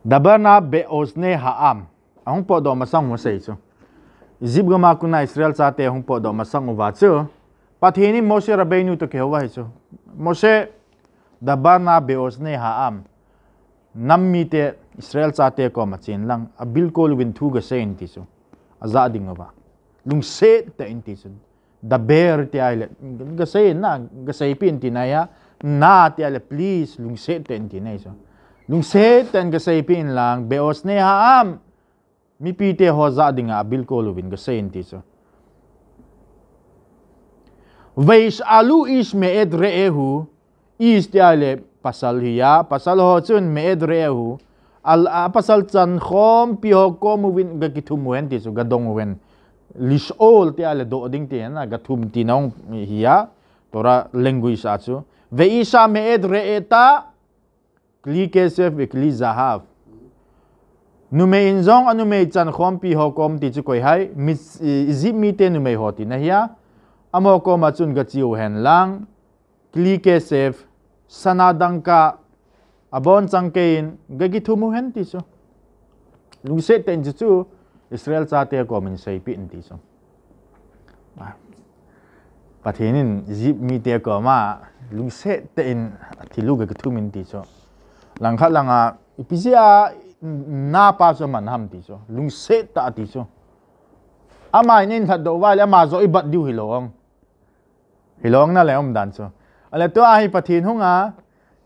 A: Dabana beosne haam. Ahong po do masang wasay so. Izib gama ko na Israel sa ate ahong po do masang uvatso. Pathini Moshe Rabbeinu to kewa so. Moshe dabarna beosne haam. Nammite Israel sa ate ko matsin lang. Abil ko luwintu gasa inti so. Azading ba. Lungset ta inti so. Daber ti ay. Gasay na. Gasay pin tinaya. nati ale please lung seten kine iso. Lung seten ka saipin lang, beos ne haam. Mi pite ho za di nga abil ko lubin ka sayin ti iso. Weish alu is me ed reehu, is ti ale pasal hiya, pasal ho chun me ed reehu, al pasal chan khom piho ko muwin ga kitum wen ti iso, ga dong wen. Lish ol ti ale do ding ti yan, ga thum ti nong hiya, tora language aso. ואישה reeta ראתה כלי כסף וכלי זהב. nume inzong anumei chan khom pi hokom ti chu koi hai mi eh, zi mi te numei hoti na hiya amo ko ma chun ga chiu hen lang kli ke sanadang ka abon kein ga gi thumu hen ti chu lungse ten chu Israel cha te ko min sei pi in ti chu pathianin zip mi te ko ma lung se te in thi lu ge thu min ti cho lang à, bây giờ na pa cho man ham đi cho lung se ta đi cho à ama inin that do wal ama zo i bat diu hilong hilong na le ông dan cho tôi ale to a hi pathin hunga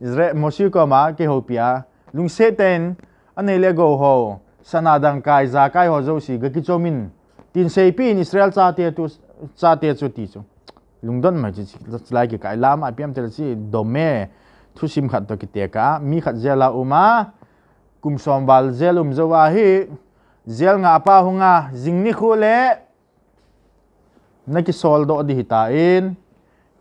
A: izre moshi ko ma ke ho pia lung se ten ane le go ho sanadang kai za kai ho zo si cái cho chomin tin say pin israel cha te tu cha te cho ti cho lungdon mai chi chlai ki kai lam apiam tel chi dome thu sim khat to ki te ka mi khat zela uma kum som wal zel um zawa hi zel nga pa hunga jingni khule na ki sol do di hita in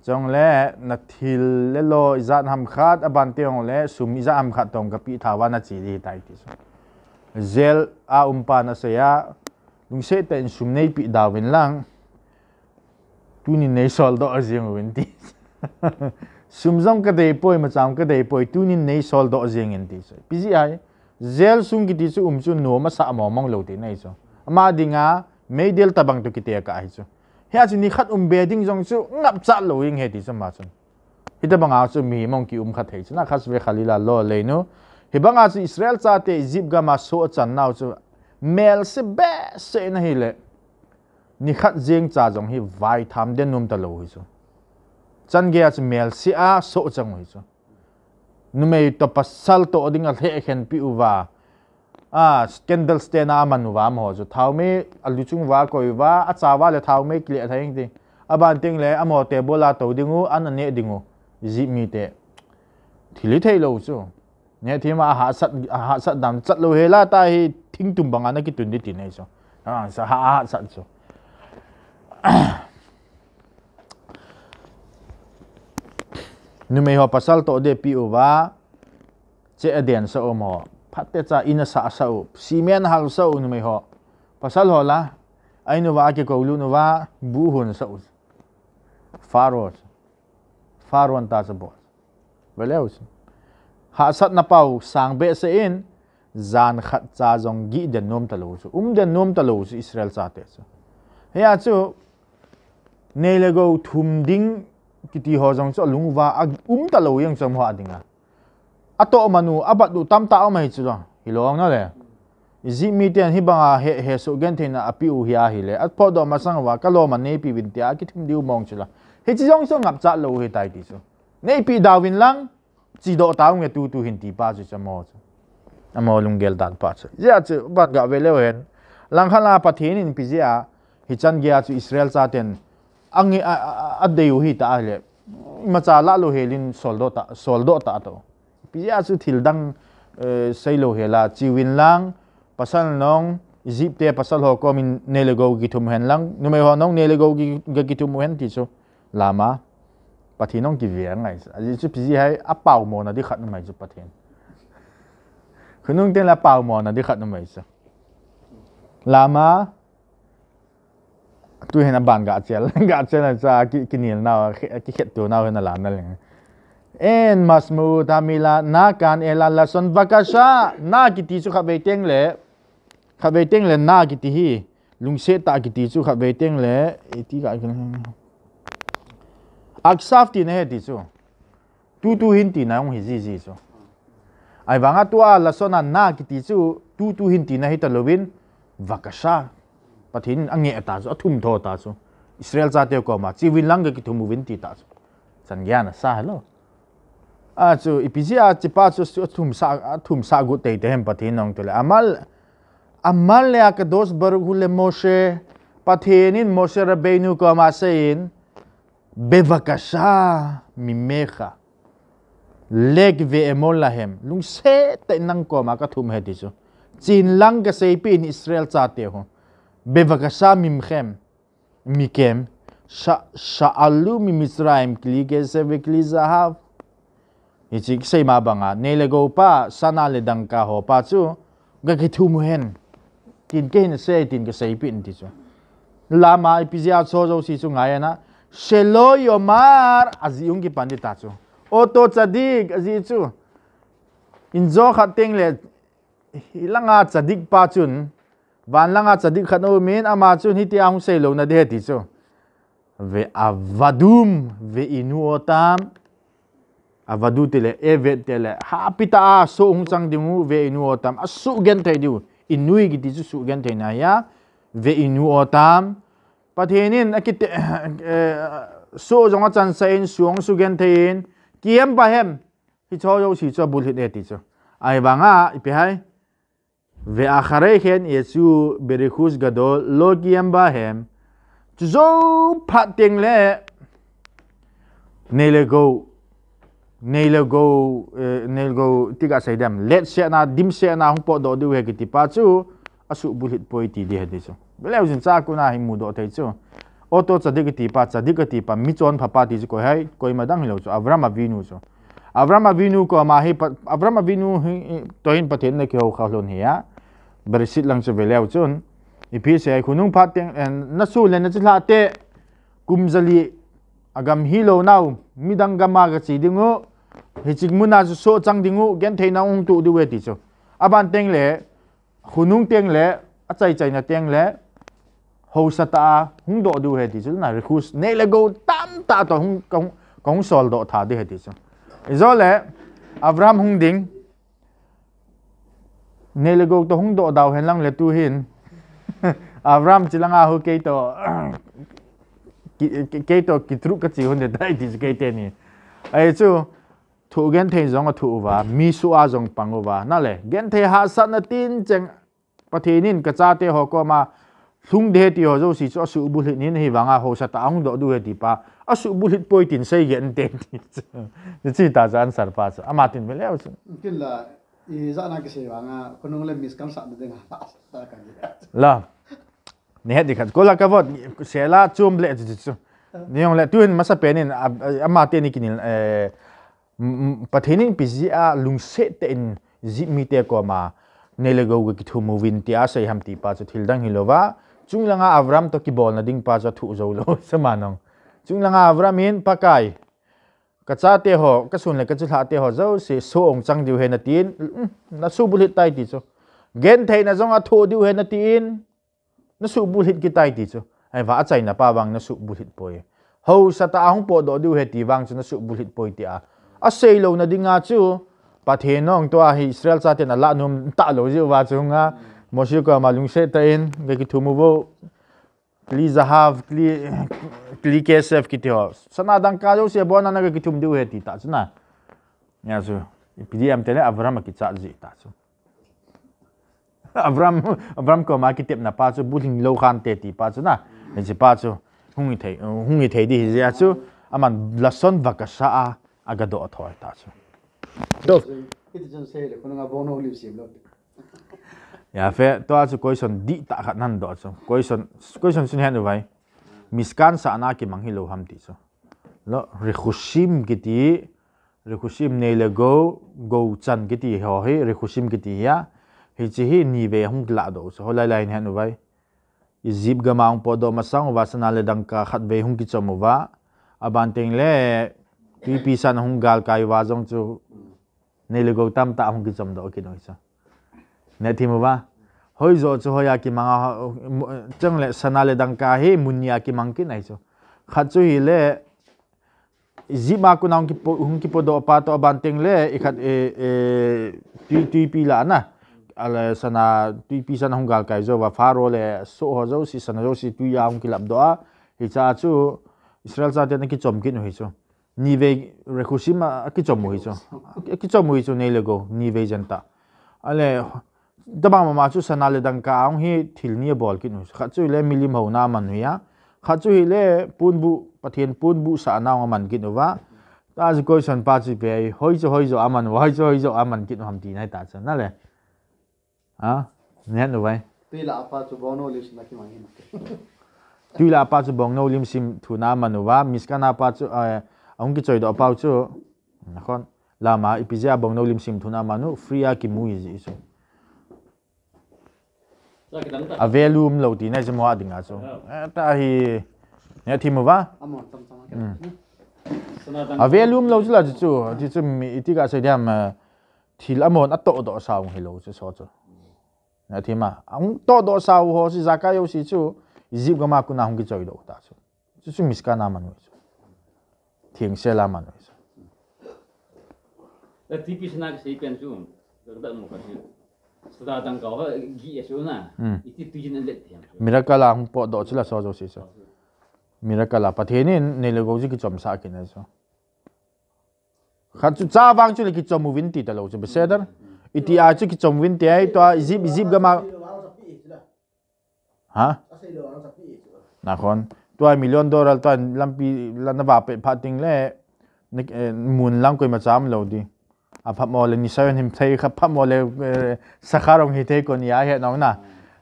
A: chong le na thil le lo izat ham khat aban te ong le sum iza am khat tong ka pi thawa na chi di tai ti so zel a umpa na se ya lungse ten sum nei pi dawin lang tu ni nei sol do azeng win ti sumzam ka dei poi ma cham ka dei poi tu ni nei sol do azeng en ti so pisi ai zel sung ki ti chu um chu no ma sa mo mong lo te nei so ama dinga mei del tabang tu ki te ka ai so he chu ni khat um be ding jong chu ngap cha lo ing he ti so ma chun hi ta banga chu mi mong ki um khat hei Na khas ve khalila lo le no hi banga chu israel cha te zip ga ma so chan nau chu mel se be se na hi le ni khat jing cha jong hi vai tham den num ta lo hi chu chan ge as mel si a so chang hi chu numei to pasal to oding a he khen pi uwa a scandal stand a manu wa mo chu thau à alu chung wa koi wa a cha wa le thau me kle thaing ding aban ting le amo te bola anh dingu an ne dingu ji mi te thili thei lâu chu nè thì mà hạ sát hạ sát đam chất lâu hết là ta hi thính tùng bằng anh ấy cái tuần đi tiền này cho à sa hạ hạ sát cho nume ho pasal to de pi uwa che adian sa o mo phatte cha ina sa sa u simen hal sa u nume ho pasal hola ainu wa ke ko lu nu wa bu hun sa u faro faro anta sa bo velau sin ha sat na pau sang be se in zan khat cha jong gi de nom ta lo um de nom ta lo israel cha te sa he a Nelago thum ding kiti ho jong so lung wa um ta lo yang som ha dinga ato manu abat du tam ta mai chu ra hilong na le zi mi ten hi banga he he so gen thein api u hi a hi le à po do mà sang wa ka lo man ne pi win tia ki thim diu mong chula hết chi jong so ngap cha lo he tai ti so ne pi dawin lang chỉ độ tao nghe tu tu hin ti pa chu chamo chu amo lung gel dan pa chu giờ chứ bắt gặp về le wen lang khala pathin in pi zia hi chan gya chu israel cha tiền angi a deu hi ta le macha la lo helin soldo ta soldo ta to pia chu thil dang e, sei lo hela chiwin lang pasal nong zip te pasal ho ko min nele go gi thum hen lang nu me ho nong nele go gi ga gi thum hen ti chu lama pathin nong ki viang ngai a ji chu pi hai a pau mo na di khat mai chu pathin khunung te la pau mo na di khat mai chu lama tôi tu hen ban ga chel ga chel cái ki kinil na ki khet tu na hen la na leng en mi hamila na kan ela la son vakasha na ki ti chu kha ve teng le kha ve teng le na ki ti hi lung se ta ki ti chu kha ve teng le e ti ga kin aksaf ti ne ti chu tu tu hin ti na ong hi ji ji chu ai wanga tua la sona na ki ti chu tu tu hin ti na hi ta lovin vakasha anh ange ta số thùng tho ta số israel cha te ko ma chi win lang ki thumu win ti ta so chan gyan sa hello à số ipizia chi pa số thùng sa thùng sa gu te te hem pathin nong tole amal amal là cái dos bờ baruhu le moshe patinin moshe rabenu ko ma sein bevakasha mimecha leg ve emol lahem lung se te nang ko ma ka thum he ti chu chin lang ka sei pin israel cha te ho בבקשה ממכם, מכם, ש, שאלו ממצרים כלי כסף וכלי זהב. Ichik say mabanga, nilego pa sana le dangka ho pa chu, gagitumuhen. Tin ke hin say tin ke say pin ti chu. Lama ipizia cho zo si chu ngaya na, shelo yomar azi ungi pandita chu. Oto tzadik azi chu. Inzo khating le, ilanga tzadik pa chun, van langa à, chadik khat no men ama à chu ni ti ang se lo na de ti chu ve avadum à, ve inuotam avadu tele evet tele hapita so hung chang dingu ve inuotam asu gen thai du inui gi ti chu su gen thai na ya ve inuotam pathenin akite so jonga chan sain suang su gen thain kiam ba hem hi cho yo si cho bul hit ne ti chu ai wanga ipe hai Ve akharechen Jesu berichus gadol logiem bahem. Zo pat ding le nelego nelego nelego tiga saidam let se na dim se na hong po do du he kiti pa chu asu bulit poi ti di he de chu belaw jin cha ku na hi mu do te chu oto chadik ti pa chadik ti pa mi chon phapa ti chu ko hai koi ma dang lo chu avram avinu chu อับรามอวินูก็มาให้อับรามอวินูตัวเองประเทศในเขาเขาลงเฮียบริสิทธิ์หลังจะไปแล้วจนอีพีเสคุณนุ่งพัดเอนัสูเลนจิลาเตกุมจลีอากำฮีโลน่าวมีดังกามากระจิดงูเฮจิกมุนาจะโซจังดิงูแกนเทน่าองตุดูเวทีจ้อับันเตงเล่คุณนุ่งเตงเล่อาใจใจนะเตงเล่ฮสตาหุ่นดอดูเหตุที่จะน่ารักคุ้มเนลโก้ตั้มตาต่อหุ่นของของสอลดอท่าดีเหตุที่จะ izo lẽ Abraham hung ding ne le go to hung độ dau hen lang le tu hin avram chilanga hu ke to ke to kitru ka chi hun de dai dis ke te ni ai chu thu gen the zong thu wa mi su a zong pang wa na le gen the ha san na tin cheng pathe nin ka cha te ho ko mà thung de ti ho zo si cho hít bu hin hi à hồ sa ta ang do du he ti pa a su bu hit poi tin sei gen te ti ni chi ta jan sar pa sa ama tin vele là kin la i za na ke se wanga konung le mis kam sa de nga ta ka ni la ne he dikhat ko la ka vot se la chum le ti chu ni ong le tu hin masa pen in ama te bắt kinil eh bây giờ lungse te tên zip mi te ko ma ne le go ki thu movin ti a sei ham ti pa chu đăng dang hilova chung langa avram to ki bol na ding pa cha thu zo lo samanong chung langa avram in pakai ka cha te ho ka sun le ka chu la te ho zo si so ong chang diu he na tin mm, na su bulit tai ti cho gen thei na zong a thu diu he na tin na su bulit ki tai ti cho ai va chai na pa wang na su bulit poi ho sa ta ang po do diu he ti wang cho na su bulit poi ti a a sei lo na dinga chu nong to a hi israel cha te na la num ta lo ji wa chu nga Moshe ko ama lungshe ta in ve ki tumu vo kli zahav kli kli kesef ki tiho. Sana adang kajo siya bo na naga ki tumdi uhe ti ta na. Ya su. Pidi am tele Avram ki tsa zi ta su. Avram Avram ko ma ki tep na pa su buling lo khan te ti pa su na. Ne si pa su hungi te hungi te di zi ya su. Aman lason vakasa a aga do atho ta su. Do. Kita jangan saya lekukan abang nak lihat siapa. ya fe to chu question di ta khat nan do chu question question sin hen vai miskan sa na ki mang hi lo ham ti chu lo ri khushim ki ti ri ne le go go chan ki ti ho hi ri khushim ki ti ya hi chi hi ni ve hung la do chu ho lai lai hen vai izip ga mang po do masang wa sana le dang ka khat ve hung ki chomo wa aban à, teng le pi pi san hung gal kai wa jong chu ne le go tam ta hung ki chom do ki no cha ne thi muwa hoi zo chu hoya ki manga chang le sana le dang ka he munya ki mang ki nai chu kha chu hi le zi ma ku naung ki po hung ki po do pa to ban teng le ikhat e e ti ti pi la na ala sana ti pi sana hung gal kai zo wa faro le so ho zo si sana zo si tu ya hung ki lab do a hi cha chu israel sa te na ki chom ki no hi chu ni ve rekushima ki chom hi chu ki chom hi chu nei le go ni ve janta ale daba mama chu sana le dang ka ang hi thilni bol kin hu kha chú le milim ho na man huya kha chu hi le pun bu patien pun bu sa na man kin wa ta ju koi san pa chi hơi hoi hơi hoi zo aman hơi hoi hơi hoi zo aman kin ham ti này ta chan na le a ne no vai tui la pa chu bono lis na ki mang tuy là la pa chu bono lim sim thu na man wa mis ka na pa chu ang ki choi do pa chu nakhon lama ipizia bono lim sim thu na manu free a ki mu isu avelum lo ti na jemo adinga so ta hi ne thi mo ba avelum lo jula chu ti chu mi iti ka se diam thil amon ato do sao hi lo chu so chu na thi ma ang to do sau ho si zaka yo si chu zip ga ma ku na hung ki choi do ta chu chu chu miska na man chu thieng se la man chu ti pi sna ki se pen chu da mo ka chu Miracala hung po do chila so jo si so. Miracala pathene ne le goji ki chom sa ki na so. Khachu cha bang chu le ki chom win ti ta lo chu besedar. Iti a chu ki chom win ti ai to zip zip ga ma. Ha? Na khon. Tua million dollar tua lampi lanava pe phating le mun lang koi ma cham lo di apamole nisayon him thei kha pamole eh, sakharong hi thei kon ya he nongna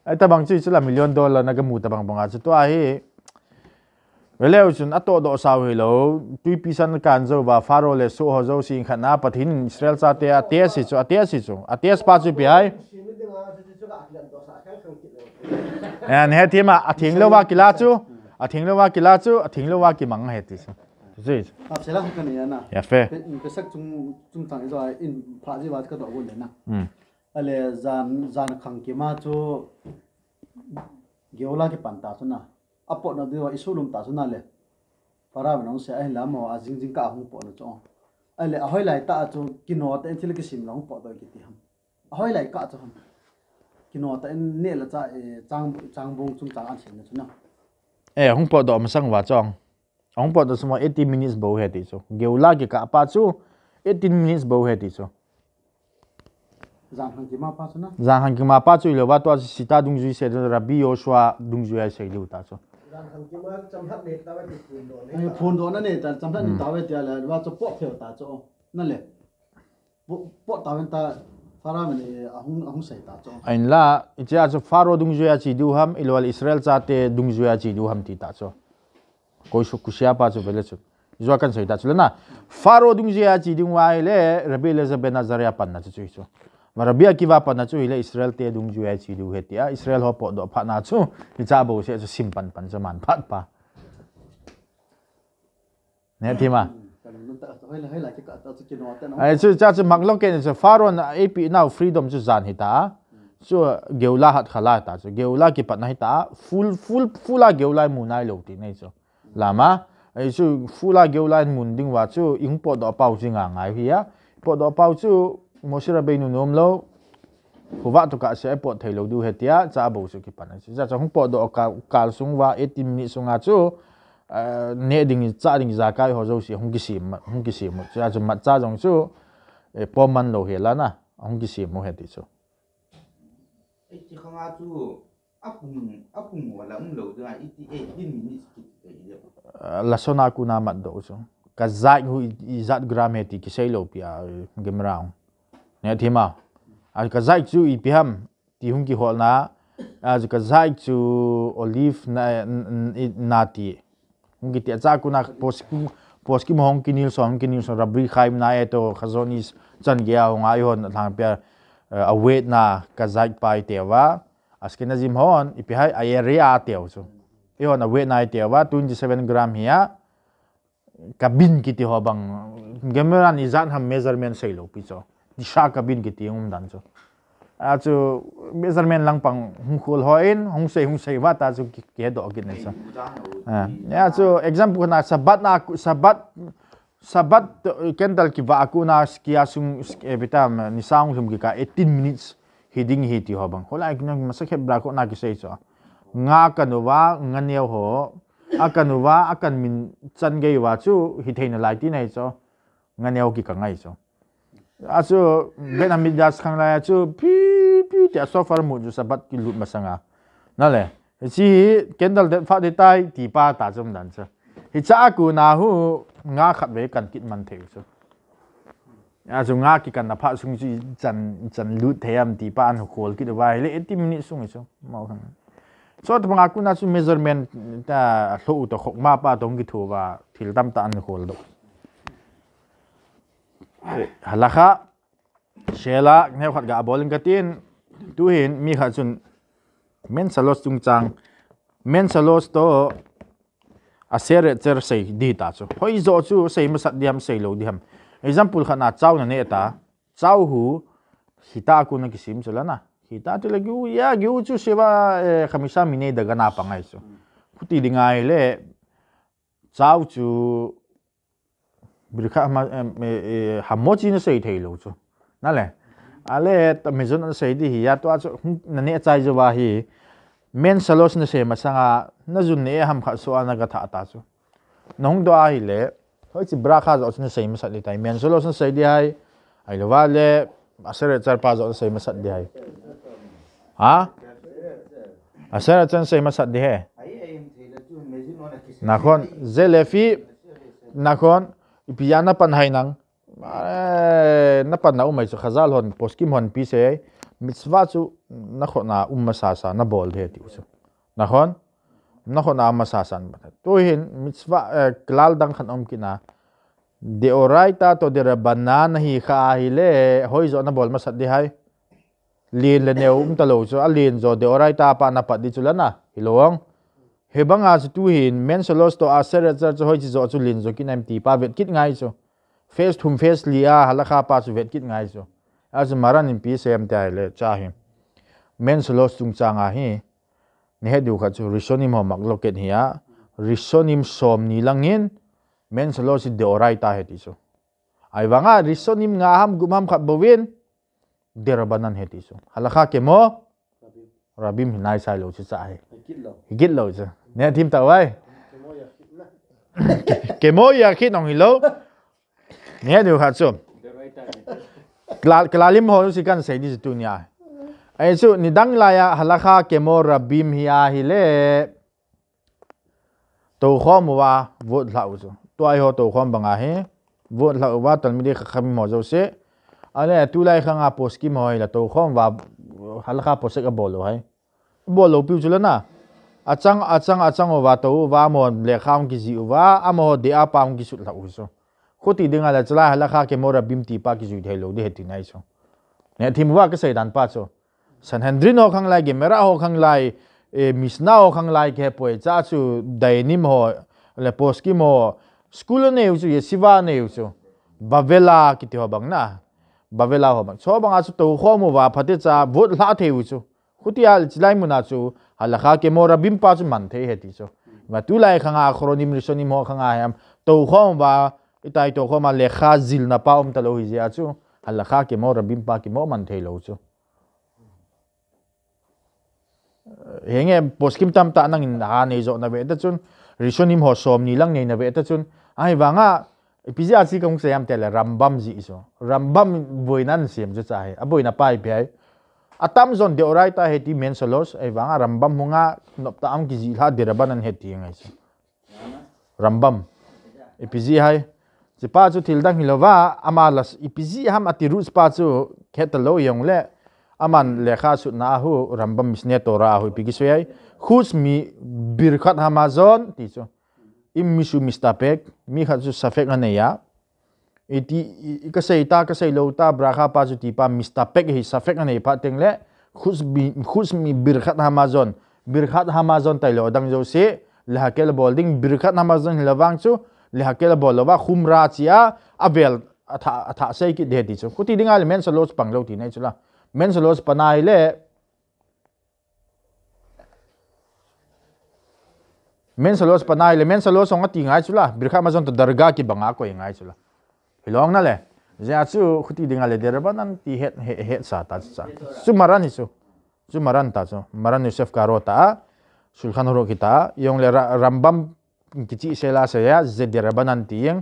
A: eta mm. bang chi chula million dollar na cái mu ta bang banga chu to a hi veleu chun ato do saw hi lo tui pisan kan zo ba faro le so ho zo sing khana pathin israel cha te a te si chu a te si chu a te pa chu bi ai an he thema a thing lo wa kila chu a thing lo wa kila chu a thing lo wa ki mang hết ti Zui. À, sẽ là cái này nè. Dạ phê. Cái sắc chúng chúng thằng rồi in phá gì vào cái đầu của nè. Ừ. À lẽ dàn dàn khẳng kia mà cho giàu là cái bàn ta cho nè. À bộ nó đi vào isu lùm ta cho na lẽ. Para mình ông sẽ anh làm mà à dính dính cả không bộ nó cho. À lẽ à, hỏi lại ta cho kino ta anh chỉ là cái sim lòng bộ đôi cái gì không. À, hỏi lại cả cho không. Kino ta anh nè là trang trang bông chúng ta ăn xin nó cho nè. À? Ê, không bộ đồ mà sang vào trong. Ong po to sumo 80 minutes bo he ti so. Geula ge ka pa chu 18 minutes bo he ti so. Zahang ki ma pa chu na. Zahang ki ma pa chu le ba to sita dung ju se de rabi yoshua dung ju ai se li uta so. Zahang ki ma cham hat ne ta ba ti phun do ne. Phun do na ne ta cham hat ni ta ba ti la ba cho po pheo ta cho. Na le. Po ta wen ta Ain la, itia cho faro dung juya chi du ham, ilwal Israel sa te dung juya chi du ham ti ta cho. koisho kushia pa chu bele chu izwa kan sei da chu na faro dung je a chi dung wa ile rabi elizabeth nazaria pan na chu chu chu ma rabi akiva pan na chu ile israel te dung ju a chi du he tia israel ho po do pha na chu ni cha bo se chu sim pan pan chu man phat pa ne ti ma ai chu cha chu maklo ke ni chu faro na ap now freedom chu zan hi ta chu geula hat khala ta chu geula ki pat na hi ta full full fulla geula mu nai lo ti nei chu လာမအဲစုဖူလာဂေဝလိုင်းမွန်ဒင်းဝါချူအင်းပေါ်တော့ပေါ့စင်ငါငိုင်ဟီယာပေါ်တော့ပေါ့ချူမောရှရဘေနုနုံလောဟိုဝါတကအစဲပေါ်ထေလို့ဒူဟက်တယာဇာဘုစုကိပနစီဇာချုံပေါ်တော့ကာကာလ်ဆုံဝါ80မိနစ်ဆုံငါချူအဲနေဒင်းဇာဒင်းဇာကိုင်ဟောဇုစီဟုန်ကိစီမဟုန်ကိစီမဇာချုံမဇာဂျုံချူပေါ်မန်လိုဟေလာနာဟုန်ကိစီမဟက်တီချူ이강아주 apung apung ku na mat do so ka zai hu i zat grameti ki sei lo pia gem raung ne thima a ka zai chu i piham ti hung ki hol na a ka zai chu olive na na ti hung ki te za ku na pos ku pos ki mohong ki nil so hung ki nil so rabri khaim na e to khazonis chan gya hung ai hon thang pia a na ka zai pai te wa askena jim hon ipi hai area tiaw chu i hon a we nai tiaw wa 27 gram hiya kabin kiti ho bang gemera ni zan ham measurement sei lo pi cho di sha kabin kiti um dan cho a chu measurement lang pang hung khul ho in hung sei hung sei wa ta chu ke do gi ne cha ya ya chu example na sabat na sabat sabat eh, kendal ki va aku na skia sum vitam ni sang sum ki ka 18 minutes hiding hi ti hobang khola ki nang masa khe bra ko na ki sei cho nga kanuwa nganeo ho akanuwa akan min chan ge wa chu hi theina lai ti nei cho nganeo ki kangai cho achu benamit das khang lai chu pi pi ti so far mu ju sabat ki lut masanga na le chi candle de pha de tai ti pa ta zum dan cha hi cha ku na hu nga khat ve kan kit man theu chu อาจะงอากิกันนะพักสุ่งจีจันจันลุดเทียมตีปานหกโคลกิดไว้เลยเอติมินิสุ่งอิสวมาขั่วอดพังอากุน่าจะเมเซอร์เมนแต่ลูกตัวขกมาป้าตรงกิทัวว่าทิลตัมตานหกโคลดฮัลล่ะค่ะเชล่าเนี่ยขัดกับบอลงกัตินดูเห็นมีขัดจนเมนซสโลสจุงจังเมนซสโลสโตอาเซเรเจอร์ใส่ดีตาจูฮอยโจชูใส่มาสัตยามใส่โลดีฮัม example khana chau na ne ta chau hu hita ku na kisim chala na hita tu le gyu ya gyu chu sewa e, khamisha mine da gana pa ngai so khuti dinga ile chau chu birkha ma e, e, ha mo chi ne sei thailo chu na le ale ta me jona sei di hi ya to chu hm, na ne chai jo wa hi men salos ne se masanga na jun ne ham kha su ana ga tha ta chu nong do a le hoy si brakha zo sin sei masat li tai men solo sin sei di hai ai lova le asere char pa zo sei masat di hai ha asere chan sei masat di he nakhon zelefi nakhon piana pan hainang na pan na umai chu khazal hon poskim hon pi se mitzwa chu na khona umma sa sa na bol de ti usu nakhon na ho na masasan ba tuhin mitzvah eh, klal dang khan om kina de oraita to de rabanan hi kha ahile eh, hoi zo na bol masat di hai lin le neu um talo zo alin zo de oraita pa na pat di chulana hilong hebanga chu tuhin men solos to aseret zar cho hoi zo chu lin zo kinaim ti pa vet kit ngai zo face thum face lia halakha pa chu vet kit ngai zo as maran in pi sem ta le cha hi men solos chung changa hi ni khác du kha họ mặc ho mak loket hia risonim som ni langin men salo si de orai ta hết ti chu ai à, risonim nga ham gum ham khat bowin der banan he ti chu halakha ke mo rabim hinai sai lo chu cha he git lo chu ne thim ta wai ke mo ya khit nong hilo ne du kha chu klalim ho si kan sei chứ tu nya ai chu ni đăng la ya halakha kemo rabim hi a hi le to khom wa vot la u chu to ai ho tu khom banga he vot la wa talmidi khami mo zo se ale tu lai khanga poskim hoi la tu khom wa halakha posek a bolo hai bolo piu chu la na achang achang achang wa tu wa mon le kham ki ji wa amo de a pam ki su la u chu khoti dinga la chala halakha kemo rabim ti pa ki ju thelo de hetinai chu ne thimwa ke sai dan pa chu sanhedrin ho khang lai ge mera ho khang lai e misna ho khang lai ke poi cha chu dainim ho le poski mo school ne u chu yesiva ne u chu bavela ki ti ho bang na bavela ho bang cho bang a chu to kho mo wa phate cha vot la the u chu khutial chilai mu na chu halakha ke mo rabim pa chu man the he ti chu ma tu lai khanga khronim risonim ho khanga yam to kho wa itai to kho ma lekha zil na pa om talo hi ja chu halakha ke mo bim pa ki mo man the lo chu post kim tam ta nang in a nei zo na ve ta chun rishonim ho som ni lang nei na ve ta chun ai wanga pizia chi kong se yam tel rambam ji so rambam boinan siam ju cha he aboi na pai pai atam zon de orai ta heti men solos ai wanga rambam hunga nop ta am ki ji la de raban an heti ngai so rambam ipizi hai Sipa chu thildang hilowa amalas ipizi ham ati rus pa chu khetalo yong le aman lekha su na hu rambam misne to ra hu pigi se ai khus mi birkhat hamazon ti cho im mi su mistapek mi kha su safek ane ya iti ka sei ta ka sei lo ta bra kha pa ju ti pa mistapek hi safek ane pa tengle khus bi khus mi birkhat hamazon birkhat hamazon tai lo dang jo se lehakel bolding birkhat hamazon lawang chu lehakel bolowa khumra chia abel atha atha sei ki de ti chu kuti dingal men sa lo pang lo ti nei chula menselos panaile menselos panaile menselos onga tingai chula birkha mazon to darga ki banga ko ingai chula hilong na le je achu khuti dinga le derbanan ti het he he sa ta cha sumaran isu sumaran ta cho maran yosef karota sulkhanoro kita yong le rambam kichi sela se ya je derbanan ti yang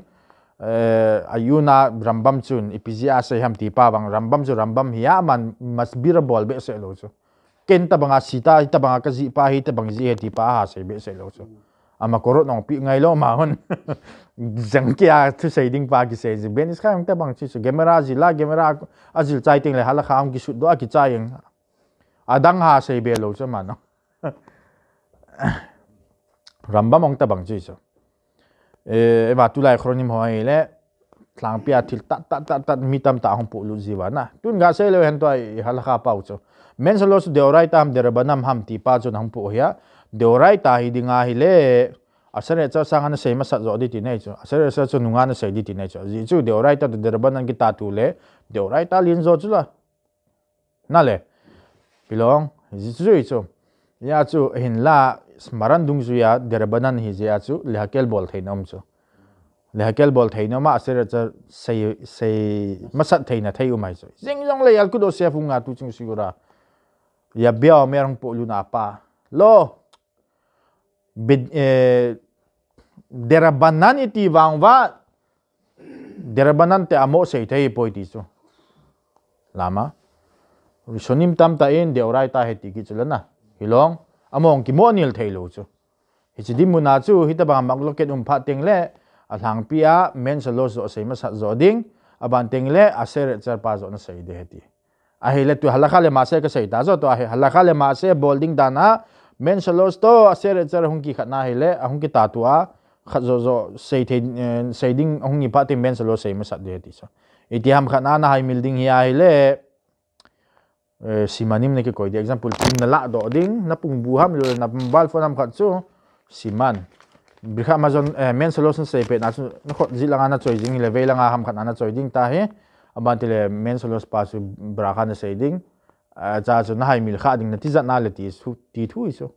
A: Eh, ayuna rambam chun ipizi asai ham ti pawang rambam chu rambam hiya man masbira bol be se lo chu ken ta banga sita ta banga ka ji pa hi ta bang ji he ti pa ha se be se lo chu ama koro nong pi ngai lo ma hon jang kya thu sai ding pa ki se ji ben is kham ta gemara ji gemara azil chai ting le hala kham ki adang ha se be rambam ong ta bang ewa tu lai khronim ho ai le tlang pia til ta ta ta ta mi tam ta lu ji wa na tun ga se hen to ai hal kha pa cho men so su de orai tam de ba ham ti pa jo nam pu ya de orai ta hi dinga hi le asare di ti cho cho di ti cho chu ki le lin zo la le chu hin smaran dung zuya derbanan hi je achu lehakel bol theinom chu lehakel bol theinoma asera cha sei sei masat theina thei umai chu jing jong le yal kudo sefu nga tu chung sigura ya bia me rang po luna pa lo bid eh derabanan iti wangwa derabanan te amo sei thei poiti chu lama risonim tam ta in deurai ta heti ki chulana hilong among ki monil thailo chu hi chi dim na chu hi ta ba mak lo ket um pha ting le a thang pia men sa lo zo se ma sa zo ding a ban ting le a ser char pa zo na sei de ti a hi le tu halakha le ma se ka sei ta zo to a hi halakha le ma se bolding dana men sa na hi le a hung ki ta tu a kha zo zo simanim ne ke koi de example pin na la do ding na pung bu ham lo na bal fo nam khat chu siman bikha amazon men solution se pe na chu na khot ji langa na choi jing level langa ham khat na choi ding ta he aban tile men solution pa su bra khan se ding cha ờ, chu na hai mil ding na ti zat na le ti su ti thu iso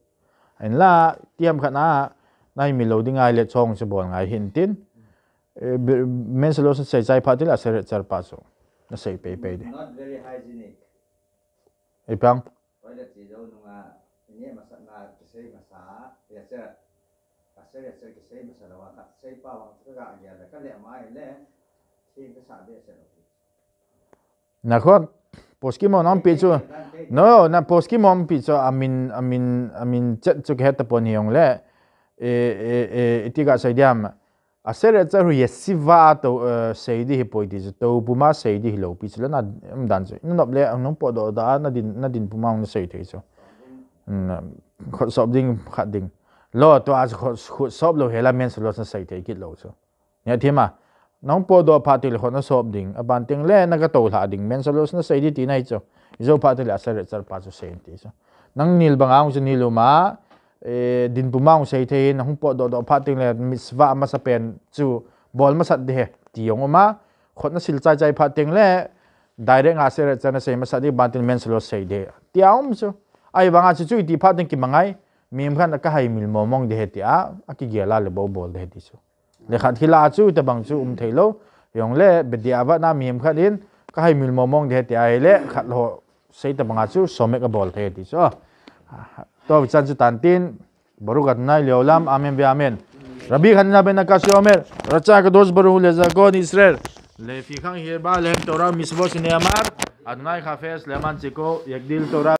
A: en la ti ham khat na nai mil ding ai le chong se bon ngai hin men solution se chai phatil asere char pa so na se pe not very hygienic Eh, bang. Na khot poskim onam pichu no na poskim om pichu amin amin amin chet chuk het pon hiong le e eh, e eh, e eh, tiga sai diam asere tsaru ye siva to eh, seidi hi poi dis to buma seidi hi lo pi chla na um dan zo no ble ang nong po do da na din na din buma ang sei thei so na kho sob ding kha ding lo to az kho kho sob lo hela men so lo sa sei thei kit lo so ne the ma nong po do pa ti lo kho na sob ding a ban ting le na ka ดินปุ่มเอาใช้เทนหุองปอดดอพัดติงเลยมิสวามาสเปนจูบอลมาสัดเดตียงออกมาคนนั้นสิลใจใจพัดติงเลยได้เรืงอาศัยร์จะนั่งใช้มาสัดที่บันทึกเมนสโลเช้เดีตียงมั้งซึไอ้บางอาชีพจู่ที่พัดติงกี่มังไงมีมันก็ให้มิลมองมองเดียตียงอ่ะกี่เกล้าเลยบอลบอลเดียติูึเลขาที่ลาจู่แต่บางจู่อุ้มเทโลยองเล่เบ็ดเดียวน่ามีมันเดินก็ให้มิลมองมองเดียตียงเล่ขัดหัวใช้แต่บางอาชีพสมัยก็บอลเดียติูึ טוב, קצת שתנתין. ברוך אדוני לעולם, אמן ואמן. רבי חנינה בן הקשי אומר, רצה הקדוש ברוך הוא לזגון ישראל. לפיכך ירבה להם תורה ומצוות שנאמר, אדוני חפש למען ציקו, יגדיל תורה.